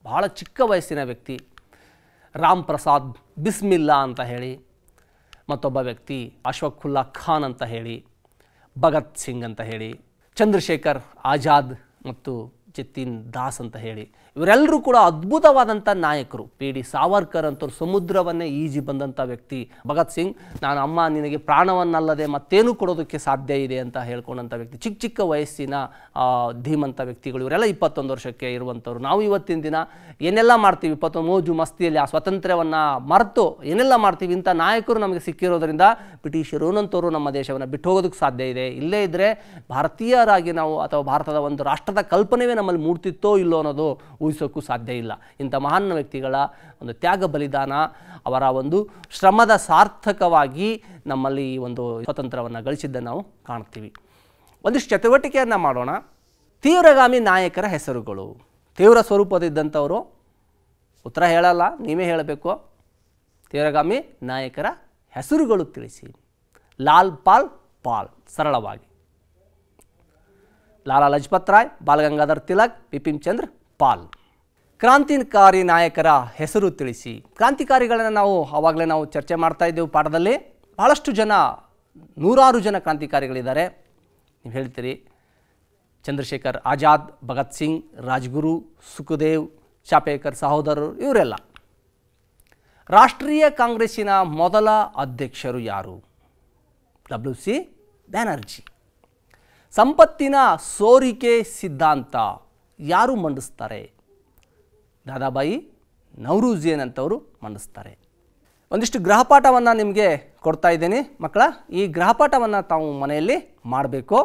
ಭಾಳ ಚಿಕ್ಕ ವಯಸ್ಸಿನ ವ್ಯಕ್ತಿ ರಾಮ್ ಪ್ರಸಾದ್ ಬಿಸ್ಮಿಲ್ಲಾ ಅಂತ ಹೇಳಿ ಮತ್ತೊಬ್ಬ ವ್ಯಕ್ತಿ ಅಶ್ವಖುಲ್ಲಾ ಖಾನ್ ಅಂತ ಹೇಳಿ ಭಗತ್ ಸಿಂಗ್ ಅಂತ ಹೇಳಿ ಚಂದ್ರಶೇಖರ್ ಆಜಾದ್ ಮತ್ತು ಚಿತ್ತಿನ್ ದಾಸ್ ಅಂತ ಹೇಳಿ ಇವರೆಲ್ಲರೂ ಕೂಡ ಅದ್ಭುತವಾದಂಥ ನಾಯಕರು ಪಿ ಡಿ ಸಾವರ್ಕರ್ ಅಂತವ್ರು ಸಮುದ್ರವನ್ನೇ ಈಜಿ ಬಂದಂಥ ವ್ಯಕ್ತಿ ಭಗತ್ ಸಿಂಗ್ ನಾನು ಅಮ್ಮ ನಿನಗೆ ಪ್ರಾಣವನ್ನಲ್ಲದೆ ಮತ್ತೇನು ಕೊಡೋದಕ್ಕೆ ಸಾಧ್ಯ ಇದೆ ಅಂತ ಹೇಳ್ಕೊಂಡಂಥ ವ್ಯಕ್ತಿ ಚಿಕ್ಕ ಚಿಕ್ಕ ವಯಸ್ಸಿನ ಧೀಮಂತ ವ್ಯಕ್ತಿಗಳು ಇವರೆಲ್ಲ ಇಪ್ಪತ್ತೊಂದು ವರ್ಷಕ್ಕೆ ಇರುವಂಥವ್ರು ನಾವು ಇವತ್ತಿನ ದಿನ ಏನೆಲ್ಲ ಮಾಡ್ತೀವಿ ಇಪ್ಪತ್ತೊಂದು ಮೋಜು ಮಸ್ತಿಯಲ್ಲಿ ಆ ಸ್ವಾತಂತ್ರ್ಯವನ್ನು ಮರೆತು ಏನೆಲ್ಲ ಮಾಡ್ತೀವಿ ಇಂಥ ನಾಯಕರು ನಮಗೆ ಸಿಕ್ಕಿರೋದ್ರಿಂದ ಬ್ರಿಟಿಷರು ನಂತವರು ನಮ್ಮ ದೇಶವನ್ನು ಬಿಟ್ಟು ಹೋಗೋದಕ್ಕೆ ಸಾಧ್ಯ ಇದೆ ಇಲ್ಲೇ ಇದ್ದರೆ ಭಾರತೀಯರಾಗಿ ನಾವು ಅಥವಾ ಭಾರತದ ಒಂದು ರಾಷ್ಟ್ರದ ಕಲ್ಪನೆಯೇ ನಮ್ಮಲ್ಲಿ ಮೂಡ್ತಿತ್ತೋ ಇಲ್ಲೋ ಅನ್ನೋದು ಊಹಿಸೋಕ್ಕೂ ಸಾಧ್ಯ ಇಲ್ಲ ಇಂಥ ಮಹಾನ್ ವ್ಯಕ್ತಿಗಳ ಒಂದು ತ್ಯಾಗ ಬಲಿದಾನ ಅವರ ಒಂದು ಶ್ರಮದ ಸಾರ್ಥಕವಾಗಿ ನಮ್ಮಲ್ಲಿ ಒಂದು ಸ್ವಾತಂತ್ರ್ಯವನ್ನು ಗಳಿಸಿದ್ದನ್ನು ನಾವು ಕಾಣ್ತೀವಿ ಒಂದಿಷ್ಟು ಚಟುವಟಿಕೆಯನ್ನು ಮಾಡೋಣ ತೀವ್ರಗಾಮಿ ನಾಯಕರ ಹೆಸರುಗಳು ತೀವ್ರ ಸ್ವರೂಪದಿದ್ದಂಥವರು ಉತ್ತರ ಹೇಳಲ್ಲ ನೀವೇ ಹೇಳಬೇಕು ತೀವ್ರಗಾಮಿ ನಾಯಕರ ಹೆಸರುಗಳು ತಿಳಿಸಿ ಲಾಲ್ ಪಾಲ್ ಪಾಲ್ ಸರಳವಾಗಿ ಲಾಲಾ ಲಜಪತ್ ರಾಯ್ ಬಾಲಗಂಗಾಧರ್ ತಿಲಕ್ ಬಿಪಿನ್ ಚಂದ್ರ ಪಾಲ್ ಕ್ರಾಂತಿಕಾರಿ ನಾಯಕರ ಹೆಸರು ತಿಳಿಸಿ ಕ್ರಾಂತಿಕಾರಿಗಳನ್ನು ನಾವು ಆವಾಗಲೇ ನಾವು ಚರ್ಚೆ ಮಾಡ್ತಾ ಇದ್ದೆವು ಪಾಠದಲ್ಲಿ ಭಾಳಷ್ಟು ಜನ ನೂರಾರು ಜನ ಕ್ರಾಂತಿಕಾರಿಗಳಿದ್ದಾರೆ ನೀವು ಹೇಳ್ತೀರಿ ಚಂದ್ರಶೇಖರ್ ಆಜಾದ್ ಭಗತ್ ಸಿಂಗ್ ರಾಜ್ಗುರು ಸುಖದೇವ್ ಚಾಪೇಕರ್ ಸಹೋದರರು ಇವರೆಲ್ಲ ರಾಷ್ಟ್ರೀಯ ಕಾಂಗ್ರೆಸ್ಸಿನ ಮೊದಲ ಅಧ್ಯಕ್ಷರು ಯಾರು ಡಬ್ಲ್ಯೂ ಸಿ ಬ್ಯಾನರ್ಜಿ ಸಂಪತ್ತಿನ ಸೋರಿಕೆ ಸಿದ್ಧಾಂತ ಯಾರು ಮಂಡಿಸ್ತಾರೆ ದಾದಾಬಾಯಿ ನವರೂಜಿಯನ್ ಅಂತವರು ಮಂಡಿಸ್ತಾರೆ ಒಂದಿಷ್ಟು ಗೃಹಪಾಠವನ್ನು ನಿಮಗೆ ಕೊಡ್ತಾ ಇದ್ದೀನಿ ಮಕ್ಕಳ ಈ ಗೃಹಪಾಠವನ್ನು ತಾವು ಮನೆಯಲ್ಲಿ ಮಾಡಬೇಕು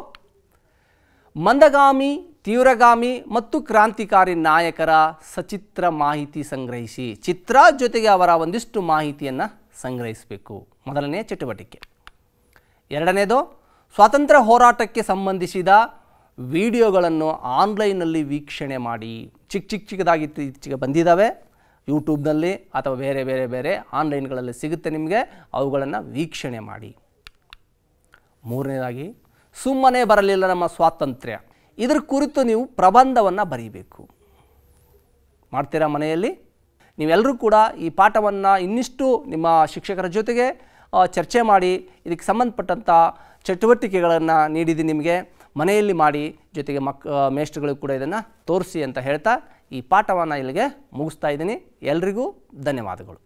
ಮಂದಗಾಮಿ ತೀವ್ರಗಾಮಿ ಮತ್ತು ಕ್ರಾಂತಿಕಾರಿ ನಾಯಕರ ಸಚಿತ್ರ ಮಾಹಿತಿ ಸಂಗ್ರಹಿಸಿ ಚಿತ್ರ ಜೊತೆಗೆ ಅವರ ಒಂದಿಷ್ಟು ಮಾಹಿತಿಯನ್ನು ಸಂಗ್ರಹಿಸಬೇಕು ಮೊದಲನೆಯ ಚಟುವಟಿಕೆ ಎರಡನೇದು ಸ್ವಾತಂತ್ರ್ಯ ಹೋರಾಟಕ್ಕೆ ಸಂಬಂಧಿಸಿದ ವಿಡಿಯೋಗಳನ್ನು ಆನ್ಲೈನ್ನಲ್ಲಿ ವೀಕ್ಷಣೆ ಮಾಡಿ ಚಿಕ್ಕ ಚಿಕ್ಕ ಚಿಕ್ಕದಾಗಿ ಇತ್ತೀಚೆಗೆ ಬಂದಿದ್ದಾವೆ ಯೂಟ್ಯೂಬ್ನಲ್ಲಿ ಅಥವಾ ಬೇರೆ ಬೇರೆ ಬೇರೆ ಆನ್ಲೈನ್ಗಳಲ್ಲಿ ಸಿಗುತ್ತೆ ನಿಮಗೆ ಅವುಗಳನ್ನು ವೀಕ್ಷಣೆ ಮಾಡಿ ಮೂರನೇದಾಗಿ ಸುಮ್ಮನೆ ಬರಲಿಲ್ಲ ನಮ್ಮ ಸ್ವಾತಂತ್ರ್ಯ ಇದರ ಕುರಿತು ನೀವು ಪ್ರಬಂಧವನ್ನು ಬರೀಬೇಕು ಮಾಡ್ತೀರಾ ಮನೆಯಲ್ಲಿ ನೀವೆಲ್ಲರೂ ಕೂಡ ಈ ಪಾಠವನ್ನು ಇನ್ನಿಷ್ಟು ನಿಮ್ಮ ಶಿಕ್ಷಕರ ಜೊತೆಗೆ ಚರ್ಚೆ ಮಾಡಿ ಇದಕ್ಕೆ ಸಂಬಂಧಪಟ್ಟಂಥ ಚಟುವಟಿಕೆಗಳನ್ನು ನೀಡಿದ್ದು ನಿಮಗೆ ಮನೆಯಲ್ಲಿ ಮಾಡಿ ಜೊತೆಗೆ ಮಕ್ ಮೇಷ್ಟ್ರುಗಳಿಗೂ ಕೂಡ ಇದನ್ನು ತೋರಿಸಿ ಅಂತ ಹೇಳ್ತಾ ಈ ಪಾಠವನ್ನು ಇಲ್ಲಿಗೆ ಮುಗಿಸ್ತಾ ಇದ್ದೀನಿ ಎಲ್ರಿಗೂ ಧನ್ಯವಾದಗಳು